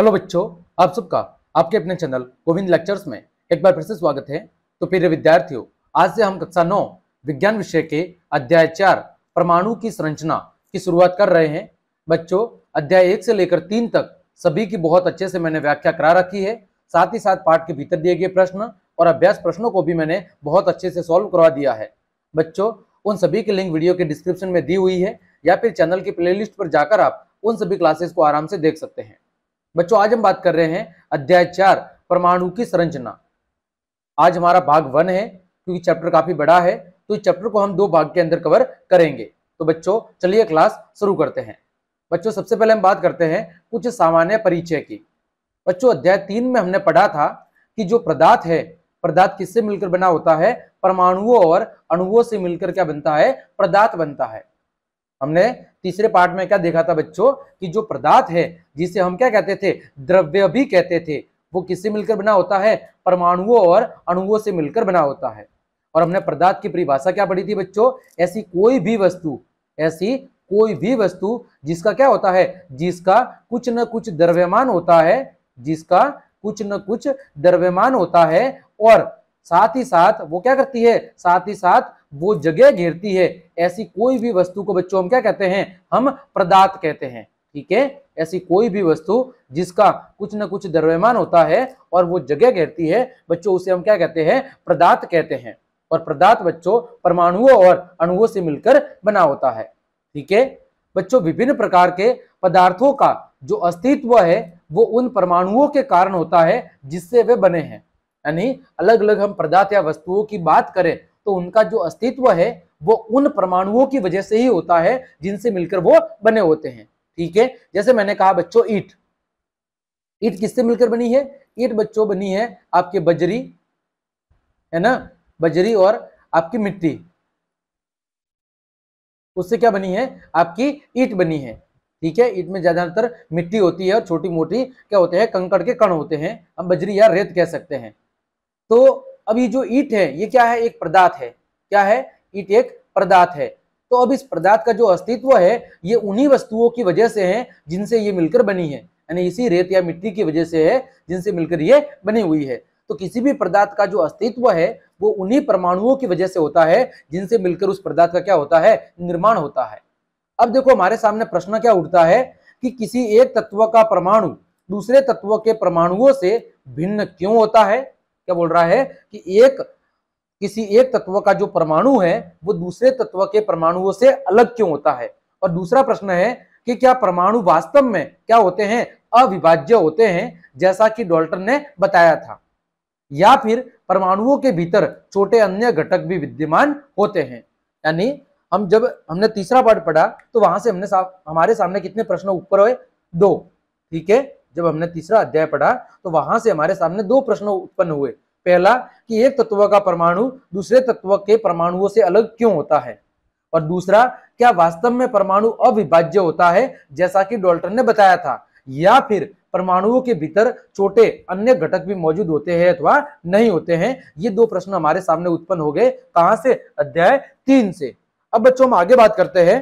hello बच्चों आप सबका आपके अपने चैनल गोविंद लेक्चर्स में एक बार फिर से स्वागत है तो प्रिय विद्यार्थियों आज से हम कक्षा नौ विज्ञान विषय के अध्याय चार परमाणु की संरचना की शुरुआत कर रहे हैं बच्चों अध्याय एक से लेकर तीन तक सभी की बहुत अच्छे से मैंने व्याख्या करा रखी है साथ ही साथ पाठ के भीतर दिए गए प्रश्न और अभ्यास प्रश्नों को भी मैंने बहुत अच्छे से सॉल्व करवा दिया है बच्चों उन सभी की लिंक वीडियो के डिस्क्रिप्शन में दी हुई है या फिर चैनल की प्ले पर जाकर आप उन सभी क्लासेस को आराम से देख सकते हैं बच्चों आज हम बात कर रहे हैं अध्याय चार परमाणु की संरचना आज हमारा भाग वन है क्योंकि चैप्टर काफी बड़ा है तो इस चैप्टर को हम दो भाग के अंदर कवर करेंगे तो बच्चों चलिए क्लास शुरू करते हैं बच्चों सबसे पहले हम बात करते हैं कुछ सामान्य परिचय की बच्चों अध्याय तीन में हमने पढ़ा था कि जो पदार्थ है पदार्थ किससे मिलकर बना होता है परमाणुओं और अणुओं से मिलकर क्या बनता है पदार्थ बनता है हमने तीसरे पार्ट में क्या देखा था बच्चों कि जो पदार्थ है जिसे हम क्या कहते थे द्रव्य भी कहते थे वो किससे मिलकर बना होता है परमाणुओं और अणुओं से मिलकर बना होता है और हमने पदार्थ की परिभाषा क्या पढ़ी थी बच्चों ऐसी कोई भी वस्तु ऐसी कोई भी वस्तु जिसका क्या होता है जिसका कुछ न कुछ द्रव्यमान होता है जिसका कुछ न कुछ द्रव्यमान होता है और साथ ही साथ वो क्या करती है साथ ही साथ वो जगह घेरती है ऐसी कोई भी वस्तु को बच्चों हम क्या कहते हैं हम प्रदात कहते हैं ठीक है ऐसी कोई भी वस्तु जिसका कुछ ना कुछ द्रव्यमान होता है और वो जगह घेरती है बच्चों उसे हम क्या कहते हैं प्रदात कहते हैं और प्रदात बच्चों परमाणुओं और अणुओं से मिलकर बना होता है ठीक है बच्चों विभिन्न प्रकार के पदार्थों का जो अस्तित्व है वो उन परमाणुओं के कारण होता है जिससे वे बने हैं यानी अलग अलग हम पदार्थ या वस्तुओं की बात करें तो उनका जो अस्तित्व है वो उन परमाणुओं की वजह से ही होता है जिनसे मिलकर वो बने होते हैं ठीक है जैसे मैंने कहा बच्चों ईट ईट किससे मिलकर बनी है ईट बच्चों बनी है आपके बजरी है ना बजरी और आपकी मिट्टी उससे क्या बनी है आपकी ईट बनी है ठीक है ईट में ज्यादातर मिट्टी होती है और छोटी मोटी क्या होते हैं कंकड़ के कण होते हैं हम बजरी या रेत कह सकते हैं तो अब ये जो ईट है ये क्या है एक पदार्थ है क्या है ईट एक पदार्थ है तो अब इस पदार्थ का जो अस्तित्व है ये उन्हीं वस्तुओं की वजह से है जिनसे ये मिलकर बनी है यानी इसी रेत या मिट्टी की वजह से है जिनसे मिलकर ये बनी हुई है तो किसी भी पदार्थ का जो अस्तित्व है वो उन्हीं परमाणुओं की वजह से होता है जिनसे मिलकर उस पदार्थ का क्या होता है निर्माण होता है अब देखो हमारे सामने प्रश्न क्या उठता है कि किसी एक तत्व का परमाणु दूसरे तत्व के परमाणुओं से भिन्न क्यों होता है क्या बोल रहा है कि एक किसी एक तत्व का जो परमाणु है वो दूसरे तत्व के परमाणुओं से अलग क्यों होता है और दूसरा प्रश्न है कि क्या परमाणु वास्तव में क्या होते हैं अविभाज्य होते हैं जैसा कि डॉल्टन ने बताया था या फिर परमाणुओं के भीतर छोटे अन्य घटक भी विद्यमान होते हैं यानी हम जब हमने तीसरा पार्ट पढ़ा तो वहां से हमने हमारे सामने कितने प्रश्न ऊपर हुए दो ठीक है जब हमने तीसरा अध्याय पढ़ा तो वहां से हमारे सामने दो प्रश्न उत्पन्न हुए पहला कि एक तत्व का परमाणु दूसरे तत्व के परमाणुओं से अलग क्यों होता है और दूसरा क्या वास्तव में परमाणु अविभाज्य होता है जैसा कि डॉल्टन ने बताया था या फिर परमाणुओं के भीतर छोटे अन्य घटक भी मौजूद होते हैं अथवा नहीं होते हैं ये दो प्रश्न हमारे सामने उत्पन्न हो गए कहां से अध्याय तीन से अब बच्चों हम आगे बात करते हैं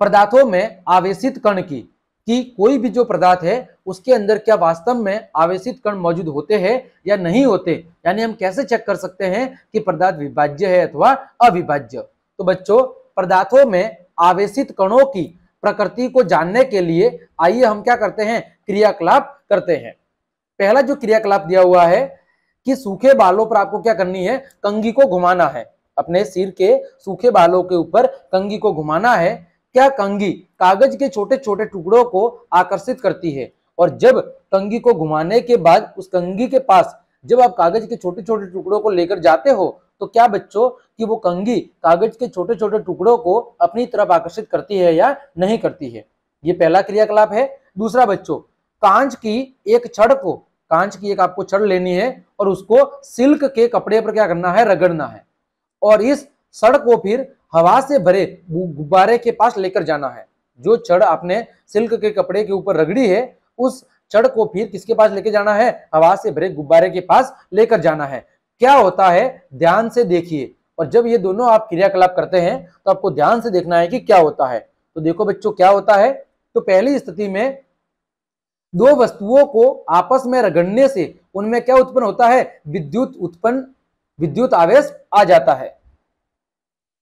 पदार्थों में आवेशित कण की कि कोई भी जो पदार्थ है उसके अंदर क्या वास्तव में आवेशित कण मौजूद होते हैं या नहीं होते यानी हम कैसे चेक कर सकते हैं कि पदार्थ विभाज्य है अथवा अविभाज्य तो बच्चों पदार्थों में आवेशित कणों की प्रकृति को जानने के लिए आइए हम क्या करते हैं क्रियाकलाप करते हैं पहला जो क्रियाकलाप दिया हुआ है कि सूखे बालों पर आपको क्या करनी है कंगी को घुमाना है अपने सिर के सूखे बालों के ऊपर कंगी को घुमाना है क्या कंगी कागज के छोटे छोटे टुकड़ों को आकर्षित करती है और जब कंगी को घुमाने के बाद उस कंगी के पास जब आप कागज के छोटे छोटे टुकड़ों को लेकर जाते हो तो क्या बच्चों कि वो कंगी कागज के छोटे छोटे टुकड़ों को अपनी तरफ आकर्षित करती है या नहीं करती है ये पहला क्रियाकलाप है दूसरा बच्चों कांच की एक छड़ को कांच की एक आपको छड़ लेनी है और उसको सिल्क के कपड़े पर क्या करना है रगड़ना है और इस सड़ को फिर हवा से भरे गुब्बारे के पास लेकर जाना है जो चढ़ आपने सिल्क के कपड़े के ऊपर रगड़ी है उस चढ़ को फिर किसके पास लेकर जाना है हवा से भरे गुब्बारे के पास लेकर जाना है क्या होता है ध्यान से देखिए और जब ये दोनों आप क्रियाकलाप करते हैं तो आपको ध्यान से देखना है कि क्या होता है तो देखो बच्चों क्या होता है तो पहली स्थिति में दो वस्तुओं को आपस में रगड़ने से उनमें क्या उत्पन्न होता है विद्युत उत्पन्न विद्युत आवेश आ जाता है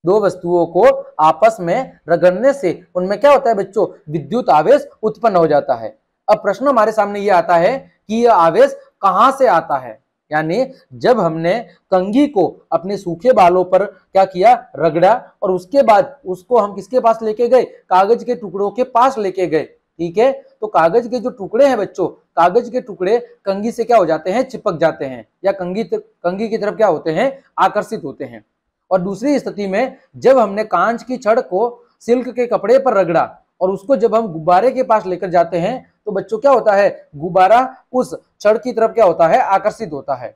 दो वस्तुओं को आपस में रगड़ने से उनमें क्या होता है बच्चों विद्युत आवेश उत्पन्न हो जाता है अब प्रश्न हमारे सामने ये आता है कि यह आवेश कहाँ से आता है यानी जब हमने कंघी को अपने सूखे बालों पर क्या किया रगड़ा और उसके बाद उसको हम किसके पास लेके गए कागज के टुकड़ों के पास लेके गए ठीक है तो कागज के जो टुकड़े हैं बच्चों कागज के टुकड़े कंघी से क्या हो जाते हैं चिपक जाते हैं या कंघी कंघी की तरफ क्या होते हैं आकर्षित होते हैं और दूसरी स्थिति में जब हमने कांच की छड़ को सिल्क के कपड़े पर रगड़ा और उसको जब हम गुब्बारे के पास लेकर जाते हैं तो बच्चों क्या होता है गुब्बारा उस छड़ की तरफ क्या होता है आकर्षित होता है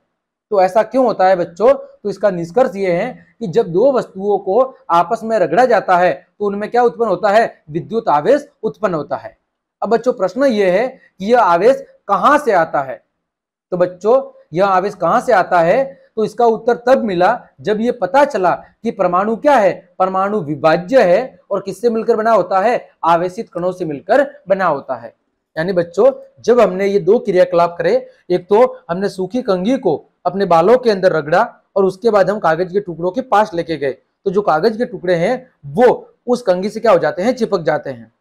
तो ऐसा क्यों होता है बच्चों तो इसका निष्कर्ष ये है कि जब दो वस्तुओं को आपस में रगड़ा जाता है तो उनमें क्या उत्पन्न होता है विद्युत आवेश उत्पन्न होता है अब बच्चों प्रश्न ये है कि यह आवेश कहां से आता है तो बच्चों यह आवेश कहाँ से आता है तो इसका उत्तर तब मिला जब ये पता चला कि परमाणु क्या है परमाणु विभाज्य है और किससे मिलकर बना होता है आवेशित कणों से मिलकर बना होता है यानी बच्चों जब हमने ये दो क्रियाकलाप करे एक तो हमने सूखी कंगी को अपने बालों के अंदर रगड़ा और उसके बाद हम कागज के टुकड़ों के पास लेके गए तो जो कागज के टुकड़े हैं वो उस कंगी से क्या हो जाते हैं चिपक जाते हैं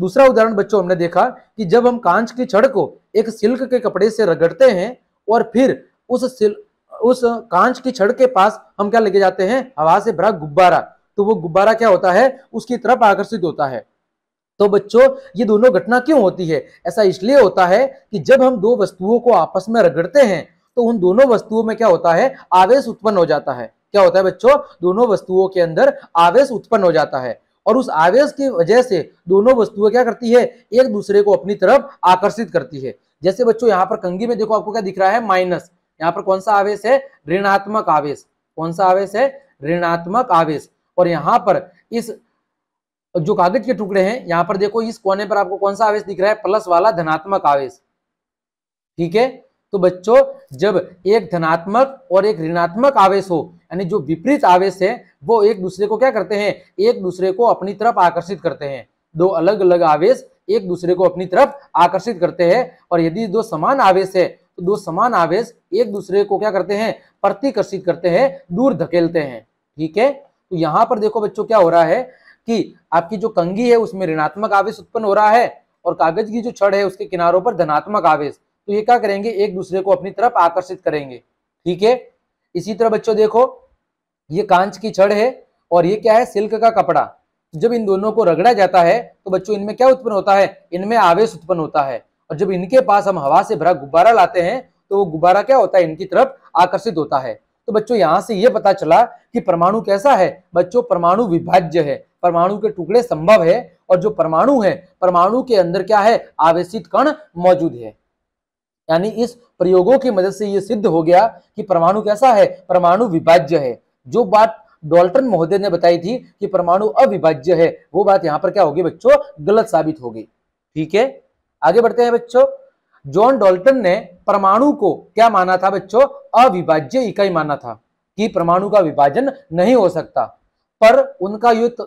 दूसरा उदाहरण बच्चों हमने देखा कि जब हम कांच की छड़ को एक सिल्क के कपड़े से रगड़ते हैं और फिर उस सिल्क उस कांच की छड़ के पास हम क्या लेके जाते हैं हवा से भरा गुब्बारा तो वो गुब्बारा क्या होता है उसकी तरफ आकर्षित होता है तो बच्चों ये दोनों घटना क्यों होती है ऐसा इसलिए होता है कि जब हम दो वस्तुओं को आपस में रगड़ते हैं तो उन दोनों वस्तुओं में क्या होता है आवेश उत्पन्न हो जाता है क्या होता है बच्चों दोनों वस्तुओं के अंदर आवेश उत्पन्न हो जाता है और उस आवेश की वजह से दोनों वस्तुएं क्या करती है एक दूसरे को अपनी तरफ आकर्षित करती है जैसे बच्चों यहाँ पर कंगी में देखो आपको क्या दिख रहा है माइनस यहाँ पर कौन सा आवेश है ऋणात्मक आवेश कौन सा आवेश है ऋणात्मक आवेश और यहाँ पर इस जो कागज के टुकड़े हैं यहाँ पर देखो इस कोने पर आपको कौन सा आवेश दिख रहा है प्लस वाला धनात्मक आवेश ठीक है तो बच्चों जब एक धनात्मक और एक ऋणात्मक आवेश हो यानी जो विपरीत आवेश है वो एक दूसरे को क्या करते हैं एक दूसरे को अपनी तरफ आकर्षित करते हैं दो अलग अलग आवेश एक दूसरे को अपनी तरफ आकर्षित करते हैं और यदि दो समान आवेश है तो दो समान आवेश एक दूसरे को क्या करते हैं प्रतिकर्षित करते हैं दूर धकेलते हैं ठीक है तो यहां पर देखो बच्चों क्या हो रहा है कि आपकी जो कंगी है उसमें ऋणात्मक आवेश उत्पन्न हो रहा है और कागज की जो छड़ है उसके किनारों पर धनात्मक आवेश तो ये क्या करेंगे एक दूसरे को अपनी तरफ आकर्षित करेंगे ठीक है इसी तरह बच्चों देखो ये कांच की छड़ है और ये क्या है सिल्क का कपड़ा जब इन दोनों को रगड़ा जाता है तो बच्चों इनमें क्या उत्पन्न होता है इनमें आवेश उत्पन्न होता है और जब इनके पास हम हवा से भरा गुब्बारा लाते हैं तो वो गुब्बारा क्या होता है इनकी तरफ आकर्षित होता है तो बच्चों यहाँ से ये पता चला कि परमाणु कैसा है बच्चों परमाणु विभाज्य है परमाणु के टुकड़े संभव है और जो परमाणु है परमाणु के अंदर क्या है आवेशित कण मौजूद है यानी इस प्रयोगों की मदद से ये सिद्ध हो गया कि परमाणु कैसा है परमाणु विभाज्य है जो बात डॉल्टन महोदय ने बताई थी कि परमाणु अविभाज्य है वो बात यहाँ पर क्या होगी बच्चों गलत साबित होगी ठीक है आगे बढ़ते हैं बच्चों जॉन डॉल्टन ने परमाणु को क्या माना था बच्चों अविभाज्य इकाई माना था कि परमाणु का विभाजन नहीं हो सकता पर उनका युद्ध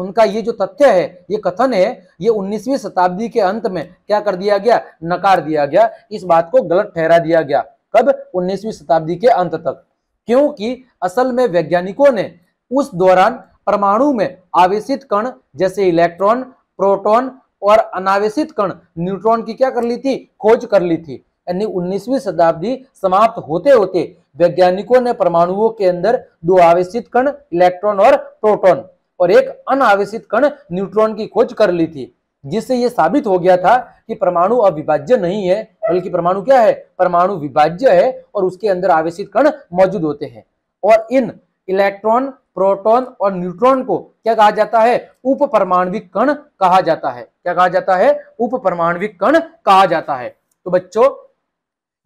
उनका ये जो तथ्य है ये कथन है ये 19वीं शताब्दी के अंत में क्या कर दिया गया नकार दिया गया इस बात को गलत ठहरा दिया गया कब 19वीं शताब्दी के अंत तक क्योंकि असल में वैज्ञानिकों ने उस दौरान परमाणु में आवेशित कण जैसे इलेक्ट्रॉन प्रोटॉन और अनावेशित कण न्यूट्रॉन की क्या कर ली थी खोज कर ली थी यानी 19वीं शताब्दी समाप्त होते होते वैज्ञानिकों ने परमाणुओं के अंदर दो आवेशित कण इलेक्ट्रॉन और प्रोटोन और एक अनावेशित कण न्यूट्रॉन की खोज कर ली थी जिससे यह साबित हो गया था कि परमाणु अविभाज्य नहीं है बल्कि परमाणु क्या है परमाणु विभाज्य है और उसके अंदर आवेशित कण मौजूद होते हैं और इन इलेक्ट्रॉन प्रोटॉन और न्यूट्रॉन को क्या कहा जाता है उपपरमाणविक कण कहा जाता है क्या कहा जाता है उपपरमाणविक कण कहा जाता है तो बच्चों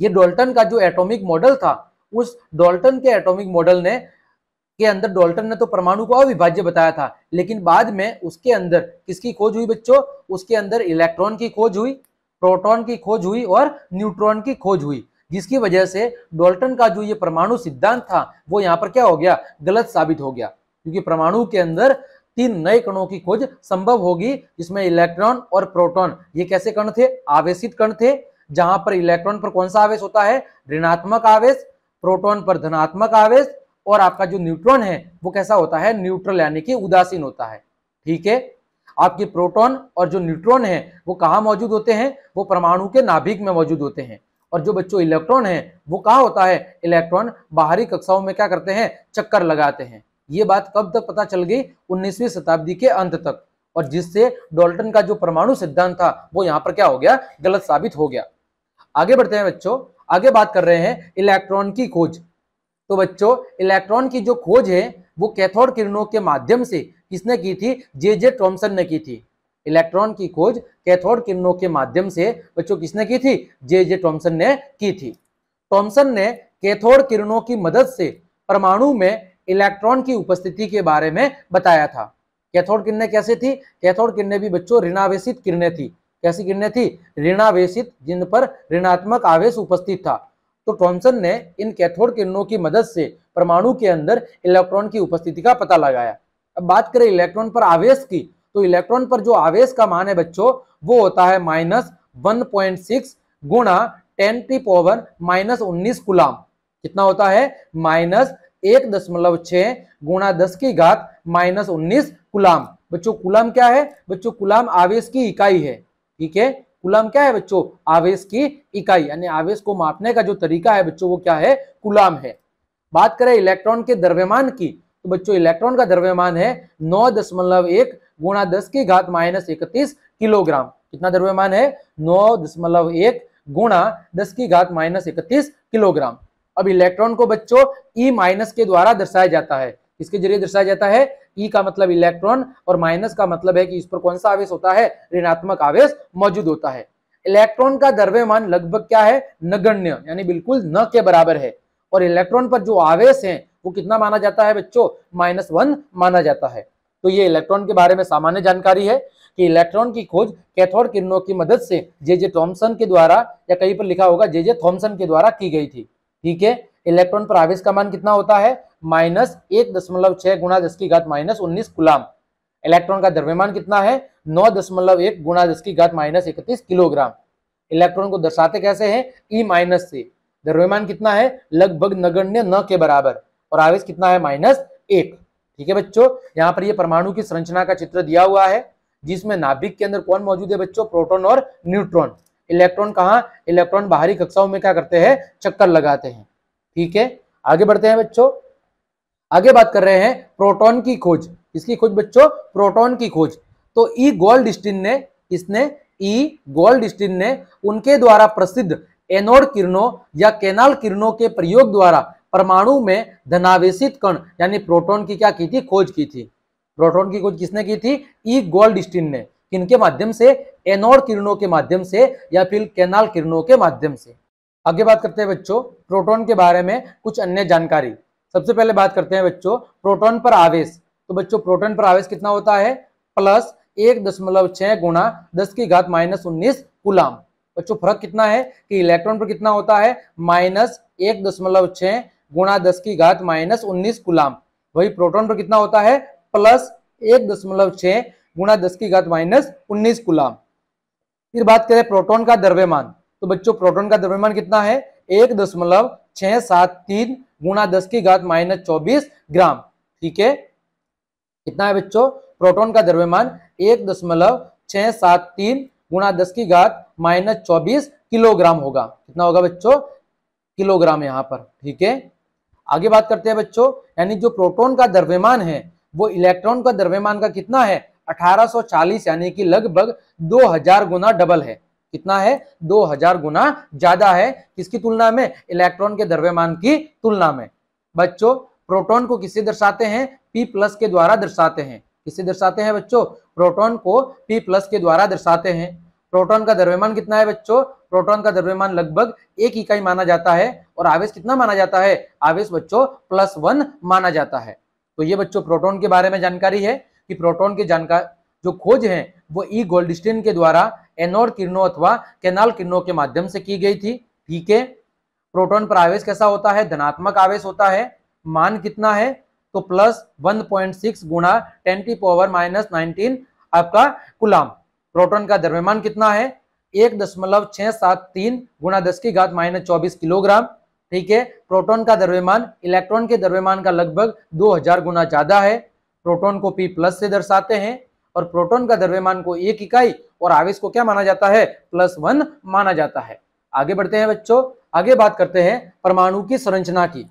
ये डोल्टन का जो एटॉमिक मॉडल था उस डोल्टन के एटॉमिक मॉडल ने के अंदर डोल्टन ने तो परमाणु को अविभाज्य बताया था लेकिन बाद में उसके अंदर किसकी खोज हुई बच्चों उसके अंदर इलेक्ट्रॉन की खोज हुई प्रोटॉन की खोज हुई और न्यूट्रॉन की खोज हुई जिसकी वजह से डोल्टन का जो ये परमाणु सिद्धांत था वो यहाँ पर क्या हो गया गलत साबित हो गया क्योंकि परमाणु के अंदर तीन नए कणों की खोज संभव होगी जिसमें इलेक्ट्रॉन और प्रोटॉन ये कैसे कण थे आवेशित कण थे जहां पर इलेक्ट्रॉन पर कौन सा आवेश होता है ऋणात्मक आवेश प्रोटॉन पर धनात्मक आवेश और आपका जो न्यूट्रॉन है वो कैसा होता है न्यूट्रल यानी कि उदासीन होता है ठीक है आपके प्रोटॉन और जो न्यूट्रॉन है वो कहाँ मौजूद होते हैं वो परमाणु के नाभिक में मौजूद होते हैं और जो बच्चों इलेक्ट्रॉन है वो कहा होता है इलेक्ट्रॉन बाहरी कक्षाओं में क्या करते हैं चक्कर लगाते हैं ये बात कब तक पता चल गई उन्नीसवीं शताब्दी के अंत तक और जिससे डॉल्टन का जो परमाणु सिद्धांत था वो यहाँ पर क्या हो गया गलत साबित हो गया आगे बढ़ते हैं बच्चों आगे बात कर रहे हैं इलेक्ट्रॉन की खोज तो बच्चों इलेक्ट्रॉन की जो खोज है वो कैथोड किरणों के माध्यम से किसने की थी जे जे टॉमसन ने की थी इलेक्ट्रॉन की खोज कैथोड किरणों के माध्यम से बच्चों किसने की थी जे जे टॉम्सन ने की थी टॉम्सन ने कैथोड किरणों की मदद से परमाणु में इलेक्ट्रॉन की उपस्थिति के बारे में बताया था कैथोड किरणें कैसे थी कैथोड किरणें भी बच्चों ऋणावेशित किरणें थी कैसी किरणें थी ऋणावेशित जिन पर ऋणात्मक आवेश उपस्थित था तो टॉम्सन ने इन कैथोड किरणों की मदद से परमाणु के अंदर इलेक्ट्रॉन की उपस्थिति का पता लगाया अब बात करें इलेक्ट्रॉन पर आवेश की तो इलेक्ट्रॉन पर जो आवेश का मान है बच्चों वो होता है माइनस वन पॉइंट सिक्स गुणा टेन टी पावर माइनस उन्नीस गुलाम कितना होता है माइनस एक दशमलव छ गुणा दस की घात माइनस उन्नीस कुलाम बच्चों कुलाम क्या है बच्चों कुलाम आवेश की इकाई है ठीक है कुलाम क्या है बच्चों आवेश की इकाई यानी आवेश को मापने का जो तरीका है बच्चों वो क्या है कुलाम है बात करें इलेक्ट्रॉन के द्रव्यमान की तो बच्चों इलेक्ट्रॉन का द्रव्यमान है नौ दशमलव एक गुणा दस की घात माइनस इकतीस किलोग्राम कितना द्रव्यमान है नौ दशमलव एक गुणा दस की घात माइनस इकतीस किलोग्राम अब इलेक्ट्रॉन को बच्चों ई e माइनस के द्वारा दर्शाया जाता है इसके जरिए दर्शाया जाता है ई e का मतलब इलेक्ट्रॉन और माइनस का मतलब है कि इस पर कौन सा आवेश होता है ऋणात्मक आवेश मौजूद होता है इलेक्ट्रॉन का द्रव्यमान लगभग क्या है नगण्य यानी बिल्कुल न के बराबर है और इलेक्ट्रॉन पर जो आवेश है वो कितना माना जाता है बच्चों माइनस वन माना जाता है तो ये इलेक्ट्रॉन के बारे में सामान्य जानकारी है कि इलेक्ट्रॉन की खोज कैथोड किरणों की मदद से जे जे थॉम्सन के द्वारा या कहीं पर लिखा होगा जे जे थॉम्सन के द्वारा की गई थी ठीक है इलेक्ट्रॉन पर आवेश का मान कितना होता है माइनस एक दशमलव छह गुणा दस की घात माइनस उन्नीस गुलाम इलेक्ट्रॉन का द्रव्यमान कितना है नौ दशमलव एक गुणा दस की घात माइनस इकतीस किलोग्राम इलेक्ट्रॉन को दर्शाते कैसे हैं ई e माइनस से द्रव्यमान कितना है लगभग नगण्य न के बराबर और आवेश कितना है माइनस एक ठीक है बच्चों यहाँ पर ये परमाणु की संरचना का चित्र दिया हुआ है जिसमें नाभिक के अंदर कौन मौजूद है बच्चों प्रोटॉन और न्यूट्रॉन इलेक्ट्रॉन कहा इलेक्ट्रॉन बाहरी कक्षाओं में क्या करते हैं चक्कर लगाते हैं ठीक है आगे बढ़ते हैं बच्चों आगे बात कर रहे हैं प्रोटॉन की खोज इसकी खोज बच्चों प्रोटॉन की खोज तो ई गोल्ड ने इसने ई गोल्ड ने उनके द्वारा प्रसिद्ध एनोड किरणों या केनाल किरणों के प्रयोग द्वारा परमाणु में धनावेशित कण यानी प्रोटॉन की क्या की थी खोज की थी प्रोटॉन की खोज किसने की थी ई गोल्डस्टीन ने किनके माध्यम से एनोड किरणों के माध्यम से या फिर कैनाल किरणों के माध्यम से आगे बात करते हैं बच्चों प्रोटोन के बारे में कुछ अन्य जानकारी सबसे पहले बात करते हैं बच्चों प्रोटोन पर आवेश तो बच्चों प्रोटोन पर आवेश कितना होता है प्लस एक दशमलव छह गुणा दस की घात माइनस उन्नीस गुलाम बच्चों फर्क कितना है कि इलेक्ट्रॉन पर कितना होता है माइनस एक दशमलव छह गुणा दस की घात माइनस उन्नीस गुलाम वही प्रोटोन पर कितना होता है प्लस एक दशमलव छ गुणा दस की घात माइनस उन्नीस गुलाम फिर बात करें प्रोटोन का द्रव्यमान तो बच्चों प्रोटोन का द्रव्यमान कितना है एक दशमलव छह सात तीन गुणा दस की घात माइनस चौबीस ग्राम ठीक है कितना है बच्चों प्रोटोन का द्रव्यमान एक दशमलव छह सात तीन गुणा दस की घात माइनस चौबीस किलोग्राम होगा कितना होगा बच्चों किलोग्राम यहाँ पर ठीक है आगे बात करते हैं बच्चों यानी जो प्रोटोन का द्रव्यमान है वो इलेक्ट्रॉन का द्रव्यमान का कितना है 1840 यानी कि लगभग 2000 गुना डबल है कितना है 2000 गुना ज्यादा है किसकी तुलना में इलेक्ट्रॉन के द्रव्यमान की तुलना में बच्चों प्रोटॉन को किससे दर्शाते हैं पी प्लस के द्वारा दर्शाते हैं किससे दर्शाते हैं बच्चों प्रोटॉन को पी प्लस के द्वारा दर्शाते हैं प्रोटॉन का द्रव्यमान कितना है बच्चों प्रोटॉन का द्रव्यमान लगभग एक इकाई माना जाता है और आवेश कितना माना जाता है आवेश बच्चों प्लस वन माना जाता है तो ये बच्चों प्रोटॉन के बारे में जानकारी है कि प्रोटॉन के जानकार जो खोज है वो ई e गोल्डस्टीन के द्वारा एनोर किरणों अथवा केनाल किरणों के माध्यम से की गई थी ठीक है प्रोटॉन पर आवेश कैसा होता है धनात्मक आवेश होता है मान कितना है तो प्लस वन पॉइंट सिक्स गुणा टेन की पावर माइनस नाइनटीन आपका कुलाम प्रोटॉन का द्रव्यमान कितना है एक दशमलव छह सात तीन गुणा दस की घात माइनस चौबीस किलोग्राम ठीक है प्रोटॉन का द्रव्यमान इलेक्ट्रॉन के द्रव्यमान का लगभग दो हजार गुना ज्यादा है प्रोटॉन को पी प्लस से दर्शाते हैं और प्रोटॉन का द्रव्यमान को एक इकाई और आवेश को क्या माना जाता है प्लस वन माना जाता है आगे बढ़ते हैं बच्चों आगे बात करते हैं परमाणु की संरचना की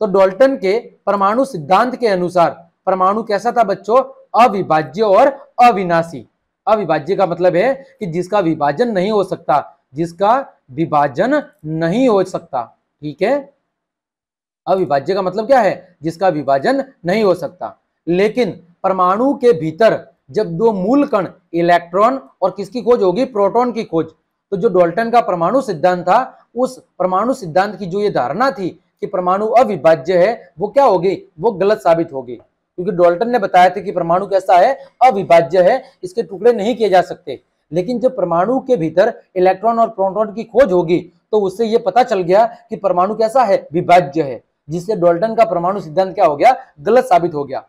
तो डोल्टन के परमाणु सिद्धांत के अनुसार परमाणु कैसा था बच्चों अविभाज्य और अविनाशी अविभाज्य का मतलब है कि जिसका विभाजन नहीं हो सकता जिसका विभाजन नहीं हो सकता ठीक है अविभाज्य का मतलब क्या है जिसका विभाजन नहीं हो सकता लेकिन परमाणु के भीतर जब दो मूल कण इलेक्ट्रॉन और किसकी खोज होगी प्रोटॉन की खोज तो जो डोल्टन का परमाणु सिद्धांत था उस परमाणु सिद्धांत की जो ये धारणा थी कि परमाणु अविभाज्य है वो क्या होगी वो गलत साबित होगी क्योंकि डॉल्टन ने बताया था कि परमाणु कैसा है अविभाज्य है इसके टुकड़े नहीं किए जा सकते लेकिन जब परमाणु के भीतर इलेक्ट्रॉन और प्रोटॉन की खोज होगी तो उससे यह पता चल गया कि परमाणु कैसा है विभाज्य है जिससे डॉल्टन का परमाणु सिद्धांत क्या हो गया गलत साबित हो गया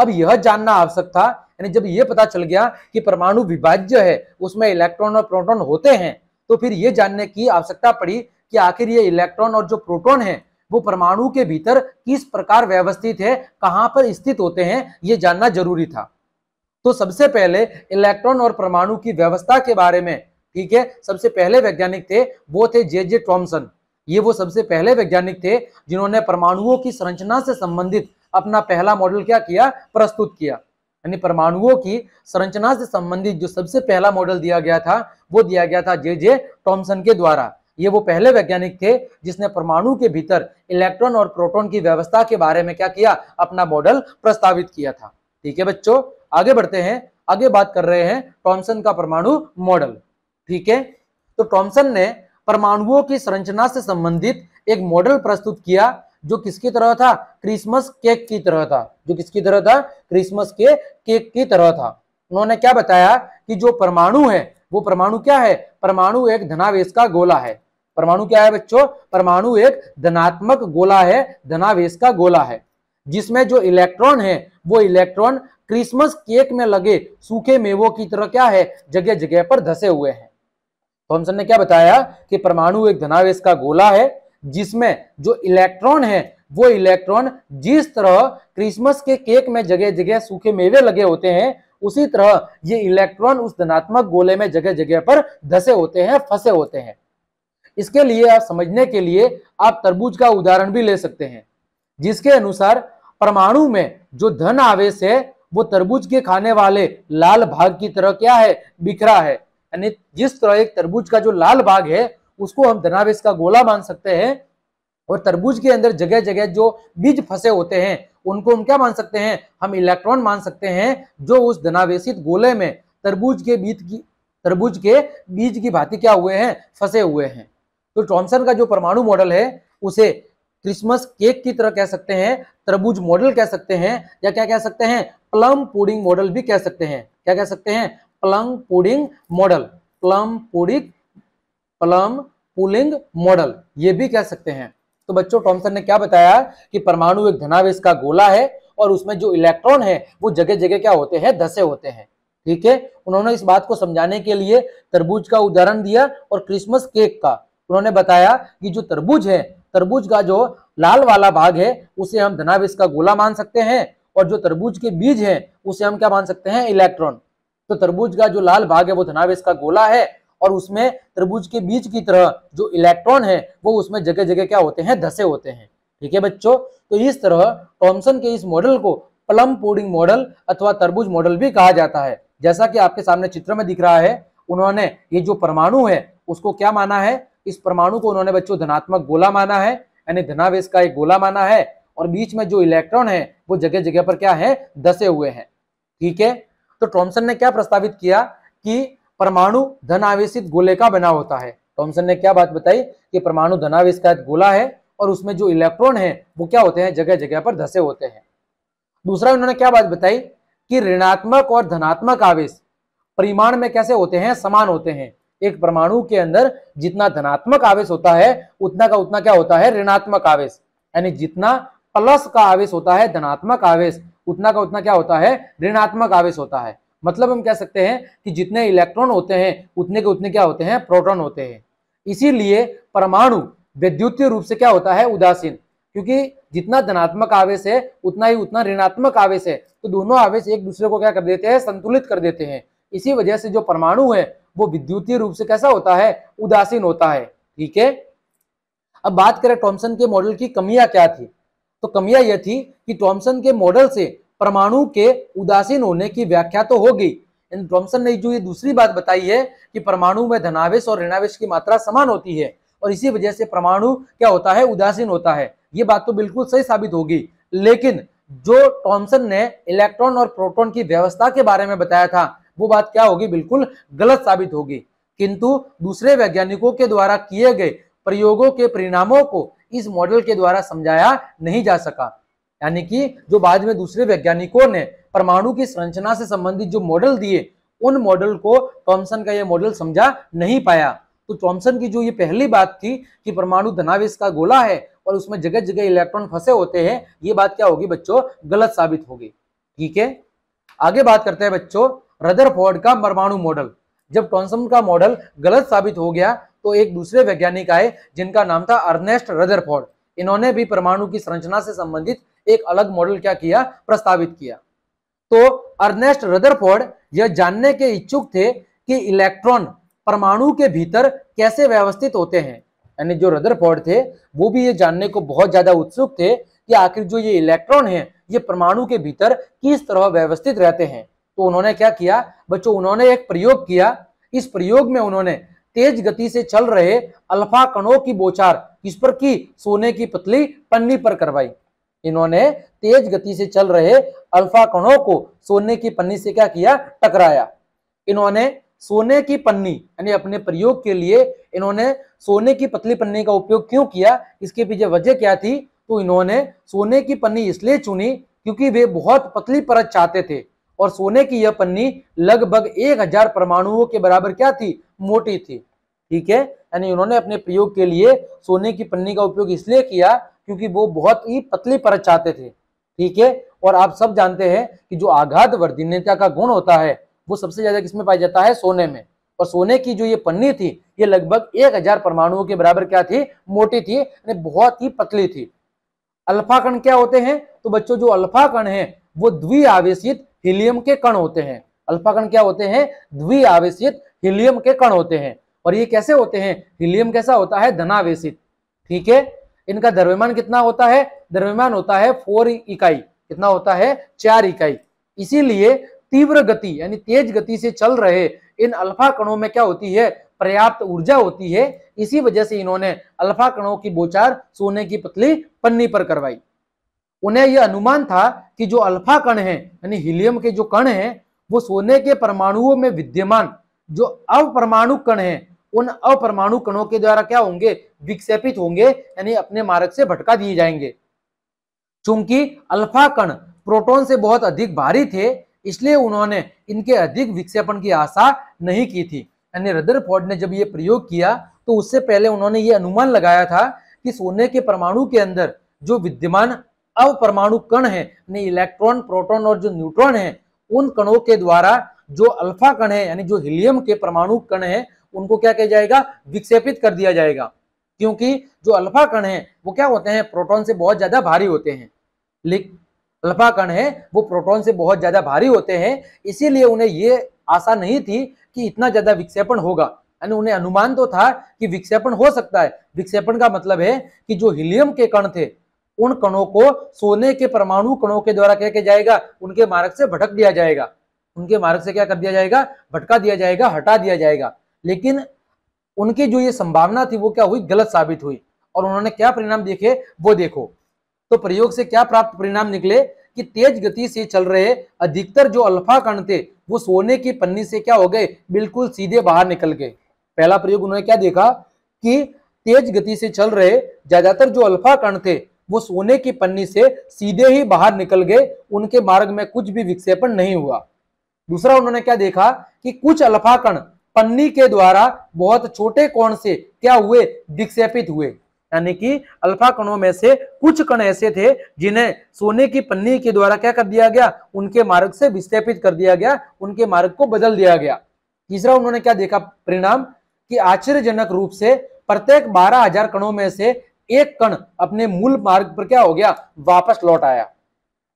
अब यह जानना आवश्यक था यानी जब यह पता चल गया कि परमाणु विभाज्य है उसमें इलेक्ट्रॉन और प्रोटॉन होते हैं तो फिर यह जानने की आवश्यकता पड़ी कि आखिर ये इलेक्ट्रॉन और जो प्रोटॉन है वो परमाणु के भीतर किस प्रकार व्यवस्थित है कहां पर स्थित होते हैं ये जानना जरूरी था तो सबसे पहले इलेक्ट्रॉन और परमाणु की व्यवस्था के बारे में ठीक है सबसे पहले वैज्ञानिक थे वो थे जे जे टॉम्सन ये वो सबसे पहले वैज्ञानिक थे जिन्होंने परमाणुओं की संरचना से संबंधित अपना पहला मॉडल क्या किया प्रस्तुत किया यानी परमाणुओं की संरचना से संबंधित जो सबसे पहला मॉडल दिया गया था वो दिया गया था जे जे टॉम्सन के द्वारा ये वो पहले वैज्ञानिक थे जिसने परमाणु के भीतर इलेक्ट्रॉन और प्रोटॉन की व्यवस्था के बारे में क्या किया अपना मॉडल प्रस्तावित किया था ठीक है बच्चों आगे बढ़ते हैं आगे बात कर रहे हैं टॉमसन का परमाणु मॉडल ठीक है तो टॉमसन ने परमाणुओं की संरचना से संबंधित एक मॉडल प्रस्तुत किया जो किसकी तरह था क्रिसमस केक की तरह था जो किसकी तरह था क्रिसमस के केक की तरह था उन्होंने क्या बताया कि जो परमाणु है वो परमाणु क्या है परमाणु एक धनावेश का गोला है परमाणु क्या है बच्चों परमाणु एक धनात्मक गोला है धनावेश का गोला है जिसमें जो इलेक्ट्रॉन है वो इलेक्ट्रॉन क्रिसमस केक में लगे सूखे मेवों की तरह क्या है जगह जगह पर धसे हुए हैं तो हमसन ने क्या बताया कि परमाणु एक धनावेश का गोला है जिसमें जो इलेक्ट्रॉन है वो इलेक्ट्रॉन जिस तरह क्रिसमस के केक में जगह जगह सूखे मेवे लगे होते हैं उसी तरह ये इलेक्ट्रॉन उस धनात्मक गोले में जगह जगह पर धसे होते हैं फंसे होते हैं इसके लिए आप समझने के लिए आप तरबूज का उदाहरण भी ले सकते हैं जिसके अनुसार परमाणु में जो धन आवेश है वो तरबूज के खाने वाले लाल भाग की तरह क्या है बिखरा है यानी जिस तरह एक तरबूज का जो लाल भाग है उसको हम धनावेश का गोला मान सकते हैं और तरबूज के अंदर जगह जगह जो बीज फंसे होते हैं उनको हम क्या मान सकते हैं हम इलेक्ट्रॉन मान सकते हैं जो उस धनावेशित गोले में तरबूज के बीज की तरबूज के बीज की भांति क्या हुए हैं फंसे हुए हैं तो टॉमसन का जो परमाणु मॉडल है उसे क्रिसमस केक की तरह कह सकते हैं तरबूज मॉडल कह सकते हैं या क्या कह सकते हैं प्लम पुडिंग मॉडल भी कह सकते हैं क्या कह सकते हैं plum pudding model plum pudding plum pulling model ये भी कह सकते हैं तो बच्चों टॉमसन ने क्या बताया कि परमाणु एक धनावेश का गोला है और उसमें जो इलेक्ट्रॉन है वो जगह जगह क्या होते हैं धसे होते हैं ठीक है उन्होंने इस बात को समझाने के लिए तरबूज का उदाहरण दिया और क्रिसमस केक का उन्होंने बताया कि जो तरबूज है तरबूज का जो लाल वाला भाग है उसे हम धनावेश का गोला मान सकते हैं और जो तरबूज के बीज हैं उसे हम क्या मान सकते हैं इलेक्ट्रॉन तो तरबूज का जो लाल भाग है वो धनावेश का गोला है और उसमें तरबूज के बीज की तरह जो इलेक्ट्रॉन है वो उसमें जगह जगह क्या होते हैं धसे होते हैं ठीक है बच्चों तो इस तरह टॉमसन के इस मॉडल को प्लम पोडिंग मॉडल अथवा तरबूज मॉडल भी कहा जाता है जैसा कि आपके सामने चित्र में दिख रहा है उन्होंने ये जो परमाणु है उसको क्या माना है इस परमाणु को उन्होंने बच्चों धनात्मक गोला माना है यानी धनावेश का एक गोला माना है और बीच में जो इलेक्ट्रॉन है वो जगह जगह पर क्या है दसे हुए हैं ठीक है तो टॉमसन ने क्या प्रस्तावित किया कि परमाणु धनावेशित गोले का बना होता है टॉमसन ने क्या बात बताई कि परमाणु धनावेश का एक गोला है और उसमें जो इलेक्ट्रॉन है वो क्या होते हैं जगह जगह पर धसे होते हैं दूसरा उन्होंने क्या बात बताई कि ऋणात्मक और धनात्मक आवेश परिमाण में कैसे होते हैं समान होते हैं एक परमाणु के अंदर जितना धनात्मक आवेश होता है उतना का उतना क्या होता है ऋणात्मक आवेश यानी जितना प्लस का आवेश होता है धनात्मक आवेश उतना का उतना क्या होता है ऋणात्मक आवेश होता है मतलब हम कह सकते हैं कि जितने इलेक्ट्रॉन होते हैं उतने के उतने क्या होते हैं प्रोटॉन होते हैं इसीलिए परमाणु विद्युतीय रूप से क्या होता है उदासीन क्योंकि जितना धनात्मक आवेश है उतना ही उतना ऋणात्मक आवेश है तो दोनों आवेश एक दूसरे को क्या कर देते हैं संतुलित कर देते हैं इसी वजह से जो परमाणु है वो विद्युतीय रूप से कैसा होता है उदासीन होता है ठीक है अब बात करें टॉम्सन के मॉडल की कमियां क्या थी तो कमियां यह थी कि टॉम्सन के मॉडल से परमाणु के उदासीन होने की व्याख्या तो हो गई टॉम्सन ने जो ये दूसरी बात बताई है कि परमाणु में धनावेश और ऋणावेश की मात्रा समान होती है और इसी वजह से परमाणु क्या होता है उदासीन होता है ये बात तो बिल्कुल सही साबित होगी लेकिन जो टॉम्सन ने इलेक्ट्रॉन और प्रोटॉन की व्यवस्था के बारे में बताया था वो बात क्या होगी बिल्कुल गलत साबित होगी किंतु दूसरे वैज्ञानिकों के द्वारा किए गए प्रयोगों के परिणामों को इस मॉडल के द्वारा समझाया नहीं जा सका यानी कि जो बाद में दूसरे वैज्ञानिकों ने परमाणु की संरचना से संबंधित जो मॉडल दिए उन मॉडल को टॉमसन का यह मॉडल समझा नहीं पाया तो टॉमसन की जो ये पहली बात थी कि परमाणु धनावेश का गोला है और उसमें जगह जगह इलेक्ट्रॉन फंसे होते हैं ये बात क्या होगी बच्चों गलत साबित होगी ठीक है आगे बात करते हैं बच्चों रदरफोर्ड का परमाणु मॉडल जब टॉन्सन का मॉडल गलत साबित हो गया तो एक दूसरे वैज्ञानिक आए जिनका नाम था अर्नेस्ट रदरफोर्ड इन्होंने भी परमाणु की संरचना से संबंधित एक अलग मॉडल क्या किया प्रस्तावित किया तो अर्नेस्ट रदरफोर्ड यह जानने के इच्छुक थे कि इलेक्ट्रॉन परमाणु के भीतर कैसे व्यवस्थित होते हैं यानी जो रदरफोर्ड थे वो भी ये जानने को बहुत ज्यादा उत्सुक थे कि आखिर जो ये इलेक्ट्रॉन है ये परमाणु के भीतर किस तरह व्यवस्थित रहते हैं तो उन्होंने क्या किया बच्चों उन्होंने एक प्रयोग किया इस प्रयोग में उन्होंने तेज गति से चल रहे अल्फा कणों की बोचार किस पर की सोने की पतली पन्नी पर करवाई इन्होंने तेज गति से चल रहे अल्फा कणों को सोने की पन्नी से क्या किया टकराया इन्होंने सोने की पन्नी यानी अपने प्रयोग के लिए इन्होंने सोने की पतली पन्नी का उपयोग क्यों किया इसके पीछे वजह क्या थी तो इन्होंने सोने की पन्नी इसलिए चुनी क्योंकि वे बहुत पतली परत चाहते थे और सोने की यह पन्नी लगभग एक हजार परमाणुओं के बराबर क्या थी मोटी थी ठीक है यानी उन्होंने अपने प्रयोग के लिए सोने की पन्नी का उपयोग इसलिए किया क्योंकि वो बहुत ही पतली परत चाहते थे ठीक है और आप सब जानते हैं कि जो आघात वर्धिन्यता का गुण होता है वो सबसे ज्यादा किसमें पाया जाता है सोने में और सोने की जो ये पन्नी थी ये लगभग एक हजार परमाणुओं के बराबर क्या थी मोटी थी यानी बहुत ही पतली थी अल्फा कण क्या होते हैं तो बच्चों जो अल्फा कण है वो द्वि आवेशित हीलियम के कण होते हैं अल्फा कण क्या होते हैं द्विआवेशित हीलियम के कण होते हैं और ये कैसे होते हैं हीलियम कैसा होता है धनावेशित ठीक है इनका द्रव्यमान कितना होता है द्रव्यमान होता है फोर इकाई कितना होता है चार इकाई इसीलिए तीव्र गति यानी तेज गति से चल रहे इन अल्फा कणों में क्या होती है पर्याप्त ऊर्जा होती है इसी वजह से इन्होंने अल्फा कणों की बोचार सोने की पतली पन्नी पर करवाई उन्हें यह अनुमान था कि जो अल्फा कण है यानी हीलियम के जो कण है वो सोने के परमाणुओं में विद्यमान जो अवपरमाणु कण है उन अवपरमाणु कणों के द्वारा क्या होंगे विक्षेपित होंगे यानी अपने मार्ग से भटका दिए जाएंगे चूंकि अल्फा कण प्रोटॉन से बहुत अधिक भारी थे इसलिए उन्होंने इनके अधिक विक्षेपण की आशा नहीं की थी यानी रदरफोर्ड ने जब ये प्रयोग किया तो उससे पहले उन्होंने ये अनुमान लगाया था कि सोने के परमाणु के अंदर जो विद्यमान अब परमाणु कण है यानी इलेक्ट्रॉन प्रोटॉन और जो न्यूट्रॉन है उन कणों के द्वारा जो अल्फा कण है यानी जो हीलियम के परमाणु कण है उनको क्या किया जाएगा विक्षेपित कर दिया जाएगा क्योंकि जो अल्फा कण है वो क्या होते हैं प्रोटॉन से बहुत ज्यादा भारी होते हैं लेकिन अल्फा कण है वो प्रोटॉन से बहुत ज्यादा भारी होते हैं इसीलिए उन्हें ये आशा नहीं थी कि इतना ज्यादा विक्षेपण होगा यानी उन्हें अनुमान तो था कि विक्षेपण हो सकता है विक्षेपण का मतलब है कि जो हीलियम के कण थे उन कणों को सोने के परमाणु कणों के द्वारा क्या किया जाएगा उनके मार्ग से भटक दिया जाएगा उनके मार्ग से क्या कर दिया जाएगा भटका दिया जाएगा हटा दिया जाएगा लेकिन उनकी जो ये संभावना थी वो क्या हुई गलत साबित हुई और उन्होंने क्या परिणाम देखे वो देखो तो प्रयोग से क्या प्राप्त परिणाम निकले कि तेज गति से चल रहे अधिकतर जो अल्फा कण थे वो सोने की पन्नी से क्या हो गए बिल्कुल सीधे बाहर निकल गए पहला प्रयोग उन्होंने क्या देखा कि तेज गति से चल रहे ज्यादातर जो अल्फा कण थे वो सोने की पन्नी से सीधे ही बाहर निकल गए उनके मार्ग में कुछ भी विक्षेपण नहीं हुआ दूसरा उन्होंने क्या देखा कि कुछ अल्फा कण पन्नी के द्वारा बहुत छोटे कोण से क्या हुए विक्षेपित हुए यानी कि अल्फा कणों में से कुछ कण ऐसे थे जिन्हें सोने की पन्नी के द्वारा क्या कर दिया गया उनके मार्ग से विस्थापित कर दिया गया उनके मार्ग को बदल दिया गया तीसरा उन्होंने क्या देखा परिणाम कि आश्चर्यजनक रूप से प्रत्येक बारह हजार कणों में से एक कण अपने मूल मार्ग पर क्या हो गया वापस लौट आया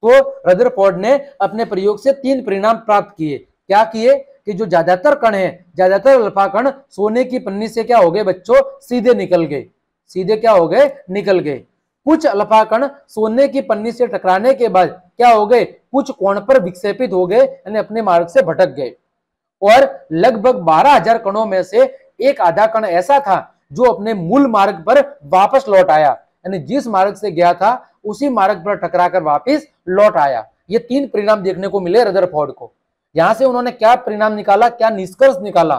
तो रदरफोर्ड ने अपने प्रयोग से तीन परिणाम प्राप्त किए क्या किए कि जो ज्यादातर कण है ज्यादातर अल्फा कण सोने की पन्नी से क्या हो गए बच्चों सीधे निकल गए सीधे क्या हो गए निकल गए कुछ अल्फा कण सोने की पन्नी से टकराने के बाद क्या हो गए कुछ कोण पर विक्षेपित हो गए यानी अपने मार्ग से भटक गए और लगभग बारह हजार कणों में से एक आधा कण ऐसा था जो अपने मूल मार्ग पर वापस लौट आया यानी जिस मार्ग से गया था उसी मार्ग पर टकरा कर वापिस लौट आया ये तीन परिणाम देखने को मिले रदरफोर्ड को यहां से उन्होंने क्या परिणाम निकाला क्या निष्कर्ष निकाला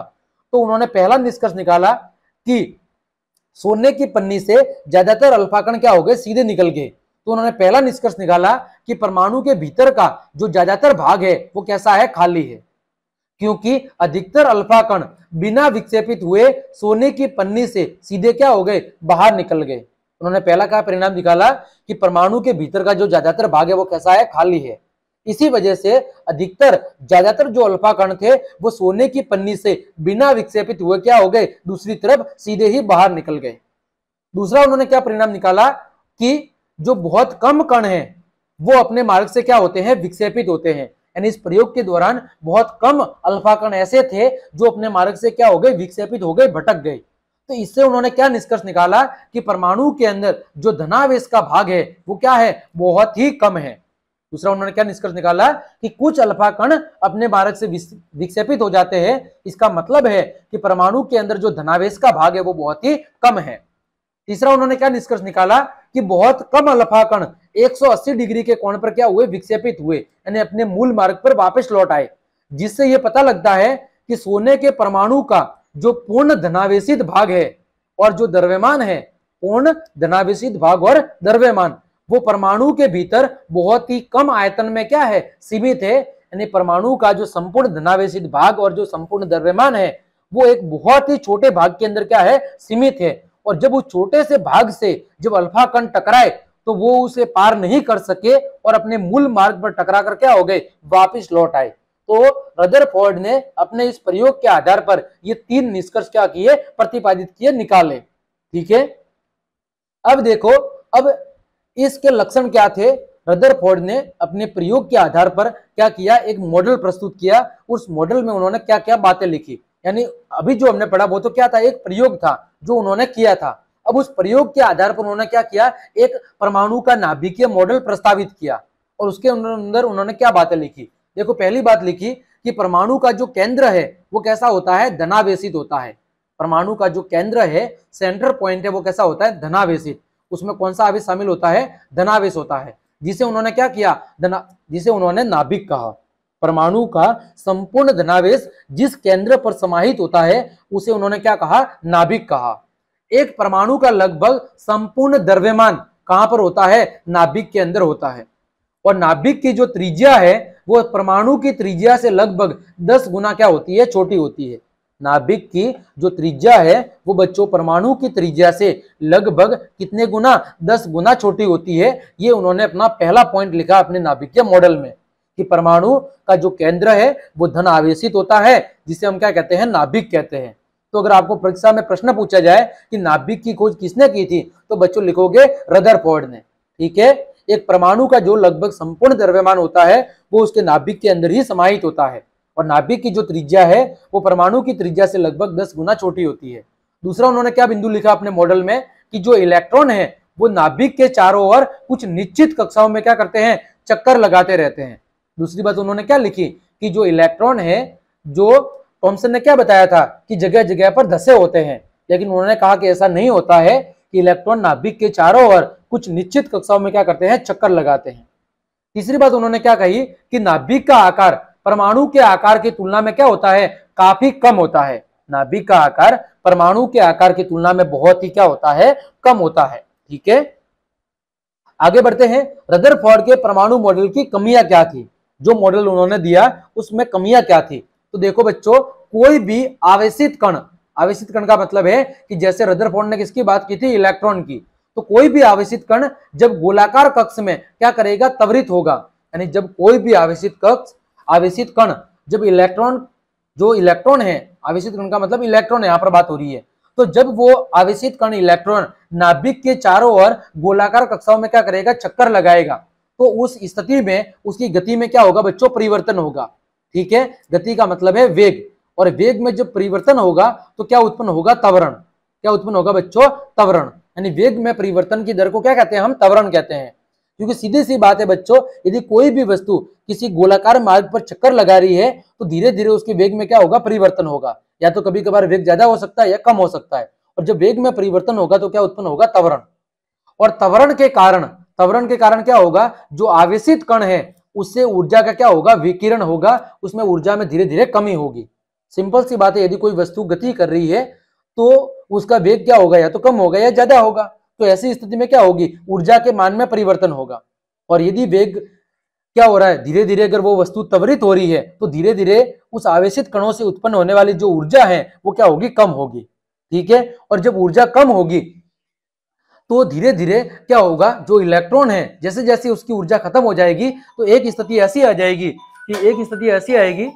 तो उन्होंने पहला निष्कर्ष निकाला कि सोने की पन्नी से ज्यादातर अल्फाकण क्या हो गए सीधे निकल गए तो उन्होंने पहला निष्कर्ष निकाला कि परमाणु के भीतर का जो ज्यादातर भाग है वो कैसा है खाली है क्योंकि अधिकतर अल्फा कण बिना विक्षेपित हुए सोने की पन्नी से सीधे क्या हो गए बाहर निकल गए उन्होंने पहला कहा परिणाम निकाला कि परमाणु के भीतर का जो ज्यादातर भाग है वो कैसा है खाली है इसी वजह से अधिकतर ज्यादातर जो अल्फा कण थे वो सोने की पन्नी से बिना विक्षेपित हुए क्या हो गए दूसरी तरफ सीधे ही बाहर निकल गए दूसरा उन्होंने क्या परिणाम निकाला कि जो बहुत कम कण है वो अपने मार्ग से क्या होते हैं विक्षेपित होते हैं यानी इस प्रयोग के दौरान बहुत कम अल्फा कण ऐसे थे जो अपने मार्ग से क्या हो गए विक्षेपित हो गए भटक गए तो इससे उन्होंने क्या निष्कर्ष निकाला कि परमाणु के अंदर जो धनावेश का भाग है वो क्या है बहुत ही कम है दूसरा उन्होंने क्या निष्कर्ष निकाला कि कुछ अल्फा कण अपने मार्ग से विक्षेपित हो जाते हैं इसका मतलब है कि परमाणु के अंदर जो धनावेश का भाग है वो बहुत ही कम है तीसरा उन्होंने क्या निष्कर्ष निकाला कि बहुत कम अल्फा कण 180 डिग्री के कोण पर क्या हुए विक्षेपित हुए यानी अपने मूल मार्ग पर वापस लौट आए जिससे यह पता लगता है कि सोने के परमाणु का जो पूर्ण धनावेशित भाग है और जो द्रव्यमान है पूर्ण धनावेशित भाग और द्रव्यमान वो परमाणु के भीतर बहुत ही कम आयतन में क्या है सीमित है यानी परमाणु का जो संपूर्ण धनावेशित भाग और जो संपूर्ण द्रव्यमान है वो एक बहुत ही छोटे भाग के अंदर क्या है सीमित है और जब वो छोटे से भाग से जब अल्फा कण टकराए तो वो उसे पार नहीं कर सके और अपने मूल मार्ग पर टकरा कर क्या हो गए वापिस लौट आए तो रदरफोर्ड ने अपने इस प्रयोग के आधार पर ये तीन निष्कर्ष क्या किए प्रतिपादित किए निकाले ठीक है अब देखो अब इसके लक्षण क्या थे फोर्ड ने अपने प्रयोग के आधार पर क्या किया एक मॉडल प्रस्तुत किया उस मॉडल में उन्होंने क्या क्या बातें लिखी यानी अभी जो हमने पढ़ा वो तो क्या था एक प्रयोग था जो उन्होंने किया था अब उस प्रयोग के आधार पर उन्होंने क्या किया एक परमाणु का नाभिकीय मॉडल प्रस्तावित किया और उसके अंदर उन्होंने क्या बातें लिखी देखो पहली बात लिखी कि परमाणु का जो केंद्र है वो कैसा होता है धनावेशित होता है परमाणु का जो केंद्र है सेंटर पॉइंट है वो कैसा होता है धनावेशित उसमें कौन सा आवेश शामिल होता है धनावेश होता है जिसे उन्होंने क्या किया धना जिसे उन्होंने नाभिक कहा परमाणु का संपूर्ण धनावेश जिस केंद्र पर समाहित होता है उसे उन्होंने क्या कहा नाभिक कहा एक परमाणु का लगभग संपूर्ण द्रव्यमान कहां पर होता है नाभिक के अंदर होता है और नाभिक की जो त्रिज्या है वो परमाणु की त्रिज्या से लगभग दस गुना क्या होती है छोटी होती है नाभिक की जो त्रिज्या है वो बच्चों परमाणु की त्रिज्या से लगभग कितने गुना दस गुना छोटी होती है ये उन्होंने अपना पहला पॉइंट लिखा अपने नाभिक के मॉडल में कि परमाणु का जो केंद्र है वो धन आवेशित होता है जिसे हम क्या कहते हैं नाभिक कहते हैं तो अगर आपको परीक्षा में प्रश्न पूछा जाए कि नाभिक की खोज किसने की थी तो बच्चों लिखोगे रदर ने ठीक है एक परमाणु का जो लगभग संपूर्ण द्रव्यमान होता है वो उसके नाभिक के अंदर ही समाहित होता है और नाभिक की जो त्रिज्या है वो परमाणु की त्रिज्या से लगभग दस गुना छोटी होती है दूसरा उन्होंने क्या बिंदु लिखा अपने मॉडल में कि जो इलेक्ट्रॉन है वो नाभिक के चारों ओर कुछ निश्चित कक्षाओं में क्या करते हैं चक्कर लगाते रहते हैं दूसरी बात उन्होंने क्या लिखी कि जो इलेक्ट्रॉन है जो टॉम्सन ने क्या बताया था कि जगह जगह पर धसे होते हैं लेकिन उन्होंने कहा कि ऐसा नहीं होता है कि इलेक्ट्रॉन नाभिक के चारों ओर कुछ निश्चित कक्षाओं में क्या करते हैं चक्कर लगाते हैं तीसरी बात उन्होंने क्या कही कि नाभिक का आकार परमाणु के आकार की तुलना में क्या होता है काफी कम होता है नाभिक का आकार परमाणु के आकार की तुलना में बहुत ही क्या होता है कम होता है ठीक है आगे बढ़ते हैं रदरफोर्ड के परमाणु मॉडल की कमियां क्या थी जो मॉडल उन्होंने दिया उसमें कमियां क्या थी तो देखो बच्चों कोई भी आवेशित कण आवेशित कण का मतलब है कि जैसे रदरफोर्ड ने किसकी बात की थी इलेक्ट्रॉन की तो कोई भी आवेशित कण जब गोलाकार कक्ष में क्या करेगा त्वरित होगा यानी जब कोई भी आवेशित कक्ष आवेशित कण जब इलेक्ट्रॉन जो इलेक्ट्रॉन है आवेशित कण का मतलब इलेक्ट्रॉन यहाँ पर बात हो रही है तो जब वो आवेशित कण इलेक्ट्रॉन नाभिक के चारों ओर गोलाकार कक्षाओं में क्या करेगा चक्कर लगाएगा तो उस स्थिति में उसकी गति में क्या होगा बच्चों परिवर्तन होगा ठीक है गति का मतलब है वेग और वेग में जब परिवर्तन होगा तो क्या उत्पन्न होगा तवरण क्या उत्पन्न होगा बच्चों तवरण यानी वेग में परिवर्तन की दर को क्या कहते हैं हम तवरण कहते हैं क्योंकि सीधी सी बात है बच्चों यदि कोई भी वस्तु किसी गोलाकार मार्ग पर चक्कर लगा रही है तो धीरे धीरे उसके वेग में क्या होगा परिवर्तन होगा या तो कभी कभार वेग ज्यादा हो सकता है या कम हो सकता है और जब वेग में परिवर्तन होगा तो क्या उत्पन्न होगा तवरण और तवरण के कारण त्वरण के कारण क्या होगा जो आवेशित कण है उससे ऊर्जा का क्या होगा विकिरण होगा उसमें ऊर्जा में धीरे धीरे कमी होगी सिंपल सी बात है यदि कोई वस्तु गति कर रही है तो उसका वेग क्या होगा या तो कम होगा या ज्यादा होगा तो ऐसी स्थिति में क्या होगी ऊर्जा के मान में परिवर्तन होगा और यदि वेग क्या हो रहा है धीरे धीरे अगर वो वस्तु त्वरित हो रही है तो धीरे धीरे उस आवेशित कणों से उत्पन्न होने वाली जो ऊर्जा है वो क्या होगी कम होगी ठीक है और जब ऊर्जा कम होगी तो धीरे धीरे क्या होगा जो इलेक्ट्रॉन है जैसे जैसे उसकी ऊर्जा खत्म हो जाएगी तो एक स्थिति ऐसी आ जाएगी कि एक स्थिति ऐसी आएगी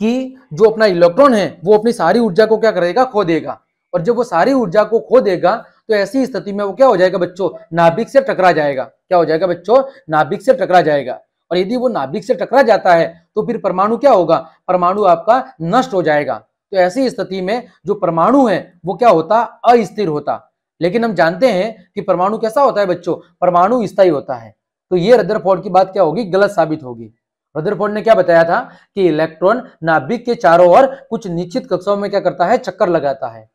कि जो अपना इलेक्ट्रॉन है वो अपनी सारी ऊर्जा को क्या करेगा खो देगा और जब वो सारी ऊर्जा को खो देगा तो ऐसी स्थिति में वो क्या हो जाएगा बच्चों नाभिक से टकरा जाएगा क्या हो जाएगा बच्चों नाभिक से टकरा जाएगा और यदि वो नाभिक से टकरा जाता है तो फिर परमाणु क्या होगा परमाणु आपका नष्ट हो जाएगा तो ऐसी स्थिति में जो परमाणु है वो क्या होता अस्थिर होता लेकिन हम जानते हैं कि परमाणु कैसा होता है बच्चों परमाणु स्थायी होता है तो ये रदरफोर्ड की बात क्या होगी गलत साबित होगी रदरफोर्ड ने क्या बताया था कि इलेक्ट्रॉन नाभिक के चारों ओर कुछ निश्चित कक्षाओं में क्या करता है चक्कर लगाता है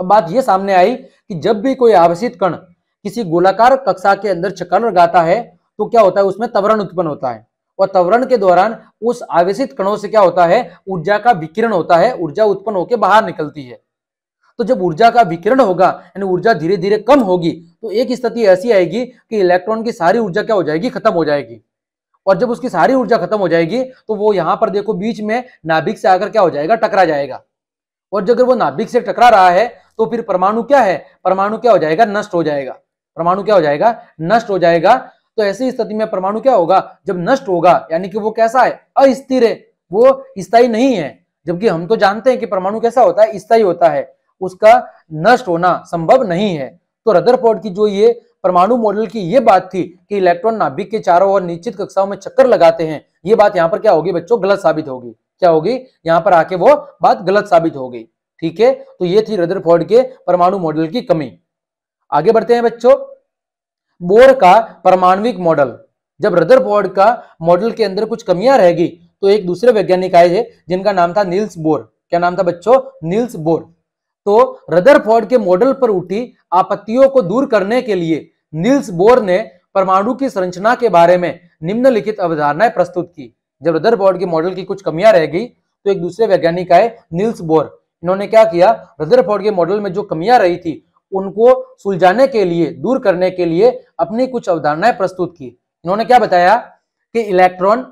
अब बात यह सामने आई कि जब भी कोई आवेशित कण किसी गोलाकार कक्षा के अंदर चक्कर लगाता है तो क्या होता है उसमें तवरण उत्पन्न होता है और तवरण के दौरान उस आवेशित कणों से क्या होता है ऊर्जा का विकिरण होता है ऊर्जा उत्पन्न होकर बाहर निकलती है तो जब ऊर्जा का विकिरण होगा यानी ऊर्जा धीरे धीरे कम होगी तो एक स्थिति ऐसी आएगी कि इलेक्ट्रॉन की सारी ऊर्जा क्या हो जाएगी खत्म हो जाएगी और जब उसकी सारी ऊर्जा खत्म हो जाएगी तो वो यहां पर देखो बीच में नाभिक से आकर क्या हो जाएगा टकरा जाएगा और जब वो नाभिक से टकरा रहा है तो फिर परमाणु क्या है परमाणु क्या हो जाएगा नष्ट हो जाएगा परमाणु क्या हो जाएगा नष्ट हो जाएगा तो ऐसी स्थिति में परमाणु क्या होगा जब नष्ट होगा यानी कि वो कैसा है अस्थिर है वो स्थायी नहीं है जबकि हम तो जानते हैं कि परमाणु कैसा होता है स्थायी होता है उसका नष्ट होना संभव नहीं है तो रदरफोर्ड की जो ये परमाणु मॉडल की ये बात थी कि इलेक्ट्रॉन नाभिक के चारों ओर निश्चित कक्षाओं में चक्कर लगाते हैं ये बात यहाँ पर क्या होगी बच्चों गलत साबित होगी क्या होगी यहाँ पर आके वो बात गलत साबित हो गई ठीक है तो ये थी रदरफोर्ड के परमाणु मॉडल की कमी आगे बढ़ते हैं बच्चों बोर का परमाणविक मॉडल जब रदरफोर्ड का मॉडल के अंदर कुछ कमियां रहेगी तो एक दूसरे वैज्ञानिक आए थे जिनका नाम था नील्स बोर क्या नाम था बच्चों नील्स बोर तो रदरफोर्ड के मॉडल पर उठी आपत्तियों को दूर करने के लिए नील्स बोर ने परमाणु की संरचना के बारे में निम्नलिखित अवधारणाएं प्रस्तुत की जब रदरफोर्ड के मॉडल की कुछ कमियां रह गई तो एक दूसरे वैज्ञानिक आए नील्स बोर इन्होंने क्या किया रदरफोर्ड के मॉडल में जो कमियां रही थी उनको सुलझाने के लिए दूर करने के लिए अपनी कुछ अवधारणाएं प्रस्तुत की इन्होंने क्या बताया कि इलेक्ट्रॉन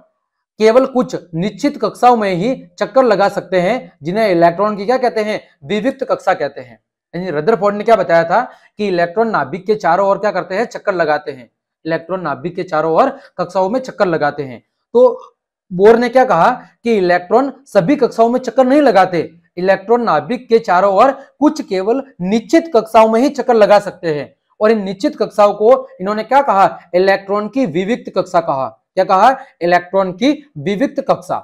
केवल कुछ निश्चित कक्षाओं में ही चक्कर लगा सकते हैं जिन्हें इलेक्ट्रॉन की क्या कहते हैं विविक्त कक्षा कहते हैं यानी रद्रफोर्ड ने क्या बताया था कि इलेक्ट्रॉन नाभिक के चारों ओर क्या करते हैं चक्कर लगाते हैं इलेक्ट्रॉन नाभिक के चारों ओर कक्षाओं में चक्कर लगाते हैं तो बोर ने क्या कहा कि इलेक्ट्रॉन सभी कक्षाओं में चक्कर नहीं लगाते इलेक्ट्रॉन नाभिक के चारों ओर कुछ केवल निश्चित कक्षाओं में ही चक्कर लगा सकते हैं और इन निश्चित कक्षाओं को इन्होंने क्या कहा इलेक्ट्रॉन की विविक्त कक्षा कहा क्या कहा इलेक्ट्रॉन की विविक्त कक्षा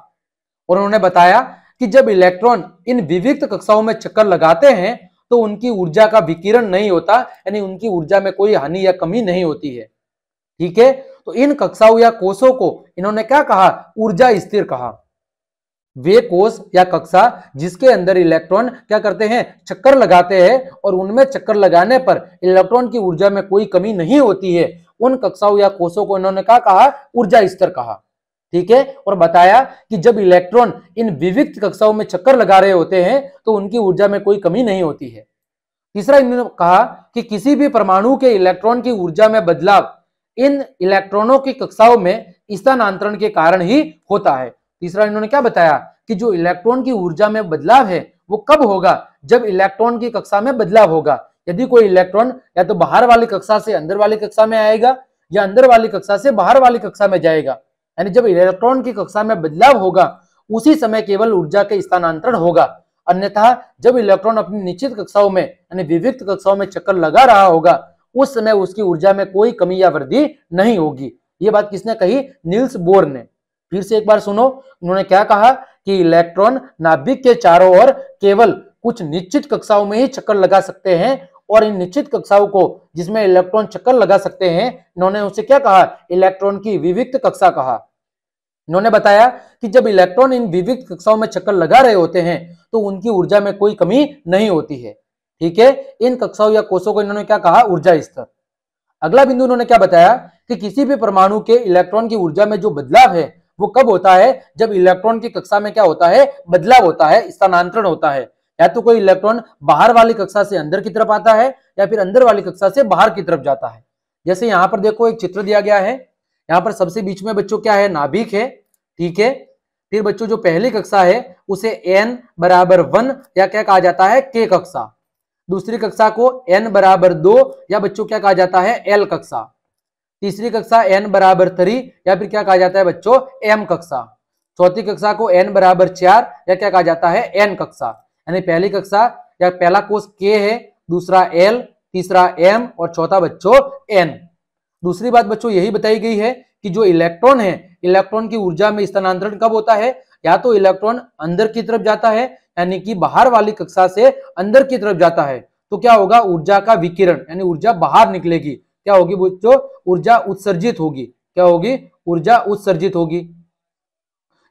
और उन्होंने बताया कि जब इलेक्ट्रॉन इन विविक्त कक्षाओं में चक्कर लगाते हैं तो उनकी ऊर्जा का विकिरण नहीं होता यानी उनकी ऊर्जा में कोई हानि या कमी नहीं होती है ठीक है तो इन कक्षाओं या कोषों को इन्होंने क्या कहा ऊर्जा स्थिर कहा वे कोष या कक्षा जिसके अंदर इलेक्ट्रॉन क्या करते हैं चक्कर लगाते हैं और उनमें चक्कर लगाने पर इलेक्ट्रॉन की ऊर्जा में कोई कमी नहीं होती है उन कक्षाओं या कोषों को इन्होंने क्या कहा ऊर्जा स्तर कहा ठीक है और बताया कि जब इलेक्ट्रॉन इन विविध कक्षाओं में चक्कर लगा रहे होते हैं तो उनकी ऊर्जा में कोई कमी नहीं होती है तीसरा इन्होंने कहा कि किसी भी परमाणु के इलेक्ट्रॉन की ऊर्जा में बदलाव इन इलेक्ट्रॉनों की कक्षाओं में स्थानांतरण के कारण ही होता है तीसरा इन्होंने क्या बताया कि जो इलेक्ट्रॉन की ऊर्जा में बदलाव है वो कब होगा जब इलेक्ट्रॉन की कक्षा में बदलाव होगा यदि कोई इलेक्ट्रॉन या तो बाहर वाली कक्षा से अंदर वाली कक्षा में आएगा या अंदर वाली कक्षा से बाहर वाली कक्षा में जाएगा यानी जब इलेक्ट्रॉन की कक्षा में बदलाव होगा उसी समय केवल ऊर्जा के स्थानांतरण होगा अन्यथा जब इलेक्ट्रॉन अपनी निश्चित कक्षाओं में यानी विविध कक्षाओं में चक्कर लगा रहा होगा उस समय उसकी ऊर्जा में कोई कमी या वृद्धि नहीं होगी ये बात किसने कही नील्स बोर ने फिर से एक बार सुनो उन्होंने क्या कहा कि इलेक्ट्रॉन नाभिक के चारों ओर केवल कुछ निश्चित कक्षाओं में ही चक्कर लगा सकते हैं और इन निश्चित कक्षाओं को जिसमें इलेक्ट्रॉन चक्कर लगा सकते हैं इन्होंने उसे क्या कहा इलेक्ट्रॉन की विविक्त कक्षा कहा इन्होंने बताया कि जब इलेक्ट्रॉन इन विविक्त कक्षाओं में चक्कर लगा रहे होते हैं तो उनकी ऊर्जा में कोई कमी नहीं होती है ठीक है इन कक्षाओं या कोषों को इन्होंने क्या कहा ऊर्जा स्तर अगला बिंदु उन्होंने क्या बताया कि किसी भी परमाणु के इलेक्ट्रॉन की ऊर्जा में जो बदलाव है वो कब होता है जब इलेक्ट्रॉन की कक्षा में क्या होता है बदलाव होता है स्थानांतरण होता है या तो कोई इलेक्ट्रॉन बाहर वाली कक्षा से अंदर की तरफ आता है या फिर अंदर वाली कक्षा से बाहर की तरफ जाता है जैसे यहाँ पर देखो एक चित्र दिया गया है यहाँ पर सबसे बीच में बच्चों क्या है नाभिक है ठीक है फिर बच्चों जो पहली कक्षा है उसे एन बराबर वन या क्या कहा जाता है के कक्षा दूसरी कक्षा को एन बराबर दो या बच्चों क्या कहा जाता है एल कक्षा तीसरी कक्षा एन बराबर थ्री या फिर क्या कहा जाता है बच्चों एम कक्षा चौथी कक्षा को एन बराबर चार या क्या कहा जाता है एन कक्षा यानी पहली कक्षा या पहला कोष के है दूसरा एल तीसरा एम और चौथा बच्चों एन दूसरी बात बच्चों यही बताई गई है कि जो इलेक्ट्रॉन है इलेक्ट्रॉन की ऊर्जा में स्थानांतरण कब होता है या तो इलेक्ट्रॉन अंदर की तरफ जाता है यानी कि बाहर वाली कक्षा से अंदर की तरफ जाता है तो क्या होगा ऊर्जा का विकिरण यानी ऊर्जा बाहर निकलेगी क्या होगी बच्चों ऊर्जा उत्सर्जित होगी क्या होगी ऊर्जा उत्सर्जित होगी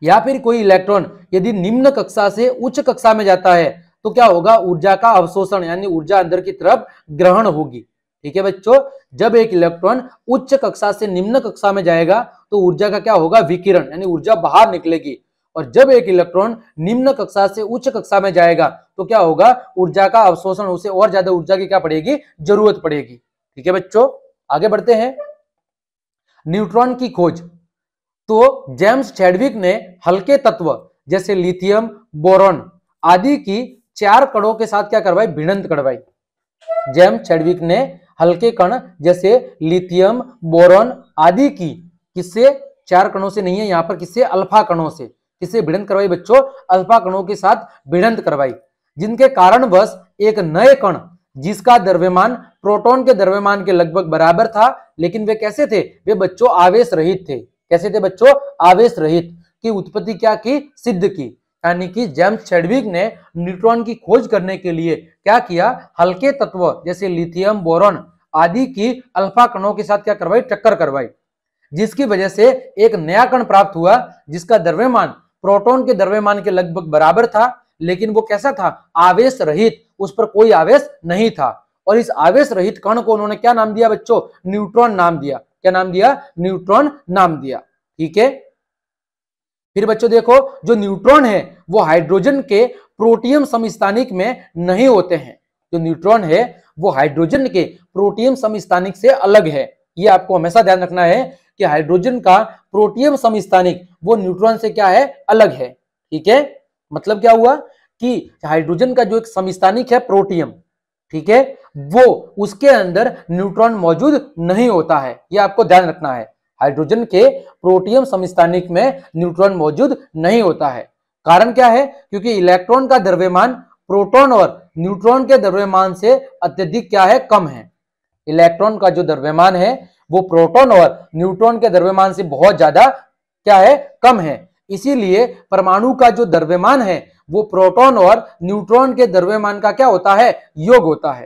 या फिर कोई इलेक्ट्रॉन यदि निम्न कक्षा से उच्च कक्षा में जाता है तो क्या होगा ऊर्जा का अवशोषण यानी ऊर्जा अंदर की तरफ ग्रहण होगी ठीक है बच्चों जब एक इलेक्ट्रॉन उच्च कक्षा से निम्न कक्षा में जाएगा तो ऊर्जा का क्या होगा विकिरण यानी ऊर्जा बाहर निकलेगी और जब एक इलेक्ट्रॉन निम्न कक्षा से उच्च कक्षा में जाएगा तो क्या होगा ऊर्जा का अवशोषण उसे और ज्यादा ऊर्जा की क्या पड़ेगी जरूरत पड़ेगी ठीक है बच्चों आगे बढ़ते हैं न्यूट्रॉन की खोज तो जेम्स चैडविक ने हल्के तत्व जैसे लिथियम बोरोन आदि की चार कणों के साथ क्या करवाई भिड़ंत करवाई जेम्स चैडविक ने हल्के कण जैसे लिथियम बोरोन आदि की किससे चार कणों से नहीं है यहां पर किससे अल्फा कणों से किससे भिड़ंत करवाई बच्चों अल्फा कणों के साथ भिड़ंत करवाई जिनके कारण बस एक नए कण जिसका द्रव्यमान प्रोटॉन के द्रव्यमान के लगभग बराबर था लेकिन वे कैसे थे वे बच्चों आवेश रहित थे कैसे थे बच्चों आवेश रहित की उत्पत्ति क्या की सिद्ध की यानी कि जेम्स चेडविक ने न्यूट्रॉन की खोज करने के लिए क्या किया हल्के तत्व जैसे लिथियम बोरॉन आदि की अल्फा कणों के साथ क्या करवाई टक्कर करवाई जिसकी वजह से एक नया कण प्राप्त हुआ जिसका द्रव्यमान प्रोटॉन के द्रव्यमान के लगभग बराबर था लेकिन वो कैसा था आवेश रहित उस पर कोई आवेश नहीं था और इस आवेश रहित कण को उन्होंने क्या नाम दिया बच्चों न्यूट्रॉन नाम दिया क्या नाम दिया न्यूट्रॉन नाम दिया ठीक है फिर बच्चों देखो जो न्यूट्रॉन है वो हाइड्रोजन के प्रोटियम समस्थानिक में नहीं होते हैं जो न्यूट्रॉन है वो हाइड्रोजन के प्रोटियम समस्थानिक से अलग है ये आपको हमेशा ध्यान रखना है कि हाइड्रोजन का प्रोटियम समस्थानिक वो न्यूट्रॉन से क्या है अलग है ठीक है मतलब क्या हुआ कि हाइड्रोजन का जो एक समस्थानिक है प्रोटियम ठीक है वो उसके अंदर न्यूट्रॉन मौजूद नहीं होता है ये आपको ध्यान रखना है हाइड्रोजन के प्रोटियम समस्थानिक में न्यूट्रॉन मौजूद नहीं होता है कारण क्या है क्योंकि इलेक्ट्रॉन का द्रव्यमान प्रोटॉन और न्यूट्रॉन के द्रव्यमान से अत्यधिक क्या है कम है इलेक्ट्रॉन का जो द्रव्यमान है वो प्रोटॉन और न्यूट्रॉन के द्रव्यमान से बहुत ज्यादा क्या है कम है इसीलिए परमाणु का जो द्रव्यमान है वो प्रोटॉन और न्यूट्रॉन के द्रव्यमान का क्या होता है योग होता है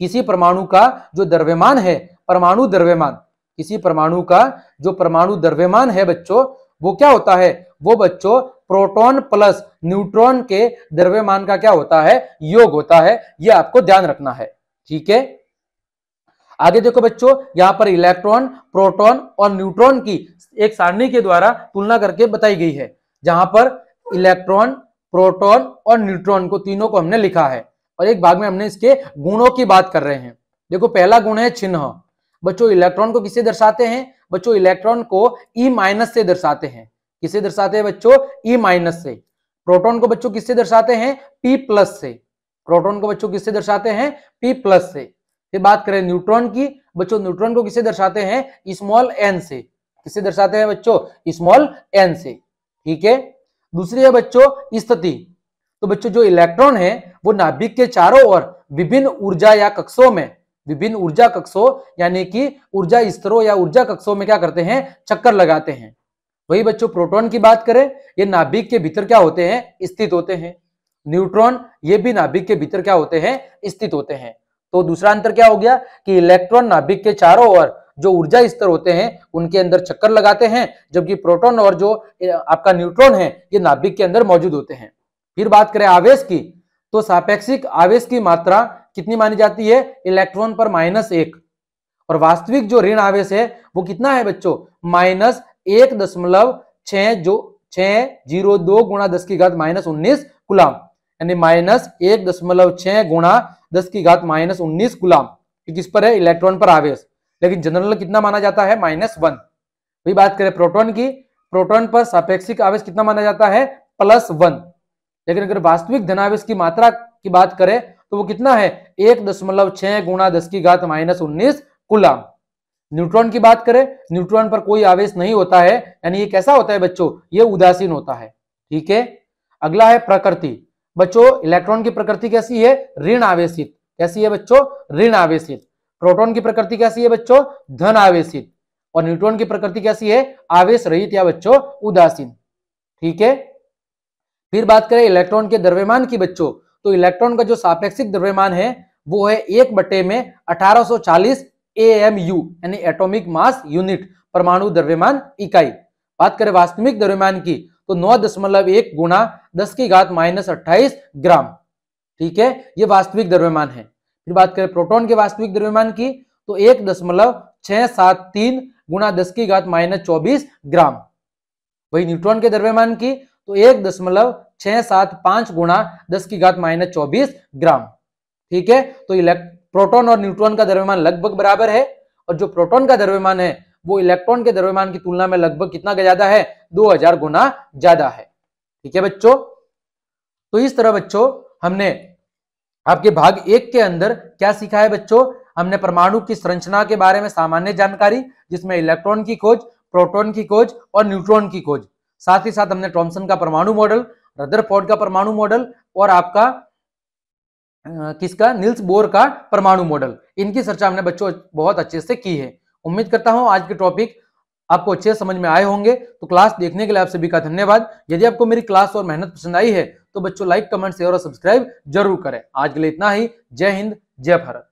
किसी परमाणु का जो द्रव्यमान है परमाणु द्रव्यमान किसी परमाणु का जो परमाणु द्रव्यमान है बच्चों वो क्या होता है वो बच्चों प्रोटॉन प्लस न्यूट्रॉन के द्रव्यमान का क्या होता है योग होता है ये आपको ध्यान रखना है ठीक है आगे देखो बच्चों यहाँ पर इलेक्ट्रॉन प्रोटॉन और न्यूट्रॉन की एक सारणी के द्वारा तुलना करके बताई गई है जहां पर इलेक्ट्रॉन प्रोटॉन और न्यूट्रॉन को तीनों को हमने लिखा है और एक भाग में हमने इसके गुणों की बात कर रहे हैं देखो पहला गुण है चिन्ह बच्चों इलेक्ट्रॉन को किसे दर्शाते हैं बच्चों इलेक्ट्रॉन को ई e माइनस से दर्शाते हैं किसे दर्शाते हैं बच्चों ई e माइनस से प्रोटॉन को बच्चों किससे दर्शाते हैं पी प्लस से प्रोटॉन को बच्चों किससे दर्शाते हैं पी प्लस से फिर बात करें न्यूट्रॉन की बच्चों न्यूट्रॉन को किसे दर्शाते हैं स्मॉल एन से किसे दर्शाते हैं बच्चों स्मॉल एन से ठीक है दूसरी है बच्चों स्थिति तो बच्चों जो इलेक्ट्रॉन है वो नाभिक के चारों ओर विभिन्न ऊर्जा या कक्षों में विभिन्न ऊर्जा कक्षों यानी कि ऊर्जा स्तरों या ऊर्जा कक्षों में क्या करते हैं चक्कर लगाते हैं वही बच्चों प्रोटॉन की बात करें ये नाभिक के भीतर क्या होते हैं स्थित होते हैं न्यूट्रॉन ये भी नाभिक के भीतर क्या होते हैं स्थित होते हैं तो दूसरा अंतर क्या हो गया कि इलेक्ट्रॉन नाभिक के चारों ओर जो ऊर्जा स्तर होते हैं उनके अंदर चक्कर लगाते हैं जबकि प्रोटॉन और जो आपका न्यूट्रॉन है ये नाभिक के अंदर मौजूद होते हैं फिर बात करें आवेश की तो सापेक्षिक आवेश की मात्रा कितनी मानी जाती है इलेक्ट्रॉन पर माइनस एक और वास्तविक जो ऋण आवेश है वो कितना है बच्चों माइनस एक दशमलव छ जो छ जीरो दो गुणा दस की घात माइनस उन्नीस गुलाम यानी माइनस एक दशमलव छ गुणा दस की घात माइनस उन्नीस गुलाम कि किस पर है इलेक्ट्रॉन पर आवेश लेकिन जनरल कितना माना जाता है माइनस वन वही बात करें प्रोटॉन की प्रोटॉन पर सापेक्षिक आवेश कितना माना जाता है प्लस वन लेकिन अगर वास्तविक धनावेश की मात्रा की बात करें तो वो कितना है एक दशमलव छह गुणा दस की घात माइनस उन्नीस गुलाम न्यूट्रॉन की बात करें न्यूट्रॉन पर कोई आवेश नहीं होता है यानी ये कैसा होता है बच्चों ये उदासीन होता है ठीक है अगला है प्रकृति बच्चों इलेक्ट्रॉन की प्रकृति कैसी है ऋण आवेशित कैसी है बच्चों ऋण आवेशित प्रोटॉन की प्रकृति कैसी है बच्चों धन आवेशित और न्यूट्रॉन की प्रकृति कैसी है आवेश रहित या बच्चों उदासीन ठीक है फिर बात करें इलेक्ट्रॉन के द्रव्यमान की बच्चों तो इलेक्ट्रॉन का जो सापेक्षिक द्रव्यमान है वो है एक बटे में 1840 एएमयू यानी एटॉमिक मास यूनिट परमाणु द्रव्यमान इकाई बात करें वास्तविक द्रव्यमान की तो नौ दशमलव एक गुणा दस की घात माइनस अट्ठाईस ग्राम ठीक है ये वास्तविक द्रव्यमान है फिर बात करें प्रोटॉन के वास्तविक द्रव्यमान की तो एक दशमलव छह सात तीन गुणा दस की घात माइनस चौबीस ग्राम वही न्यूट्रॉन के द्रव्यमान की तो एक दशमलव छह सात पांच गुणा दस की घात माइनस चौबीस ग्राम ठीक है तो प्रोटोन और न्यूट्रॉन का द्रव्यमान लगभग बराबर है और जो प्रोटॉन का द्रव्यमान है वो इलेक्ट्रॉन के द्रव्यमान की तुलना में लगभग कितना ज्यादा है 2000 गुना ज्यादा है ठीक है बच्चों तो इस तरह बच्चों हमने आपके भाग एक के अंदर क्या सीखा है बच्चों हमने परमाणु की संरचना के बारे में सामान्य जानकारी जिसमें इलेक्ट्रॉन की खोज प्रोटॉन की खोज और न्यूट्रॉन की खोज साथ ही साथ हमने टॉम्सन का परमाणु मॉडल रदरफोर्ड का परमाणु मॉडल और आपका किसका नील्स बोर का परमाणु मॉडल इनकी चर्चा हमने बच्चों बहुत अच्छे से की है उम्मीद करता हूं आज के टॉपिक आपको अच्छे समझ में आए होंगे तो क्लास देखने के लिए आप सभी का धन्यवाद यदि आपको मेरी क्लास और मेहनत पसंद आई है तो बच्चों लाइक कमेंट शेयर और सब्सक्राइब जरूर करें आज के लिए इतना ही जय हिंद जय भारत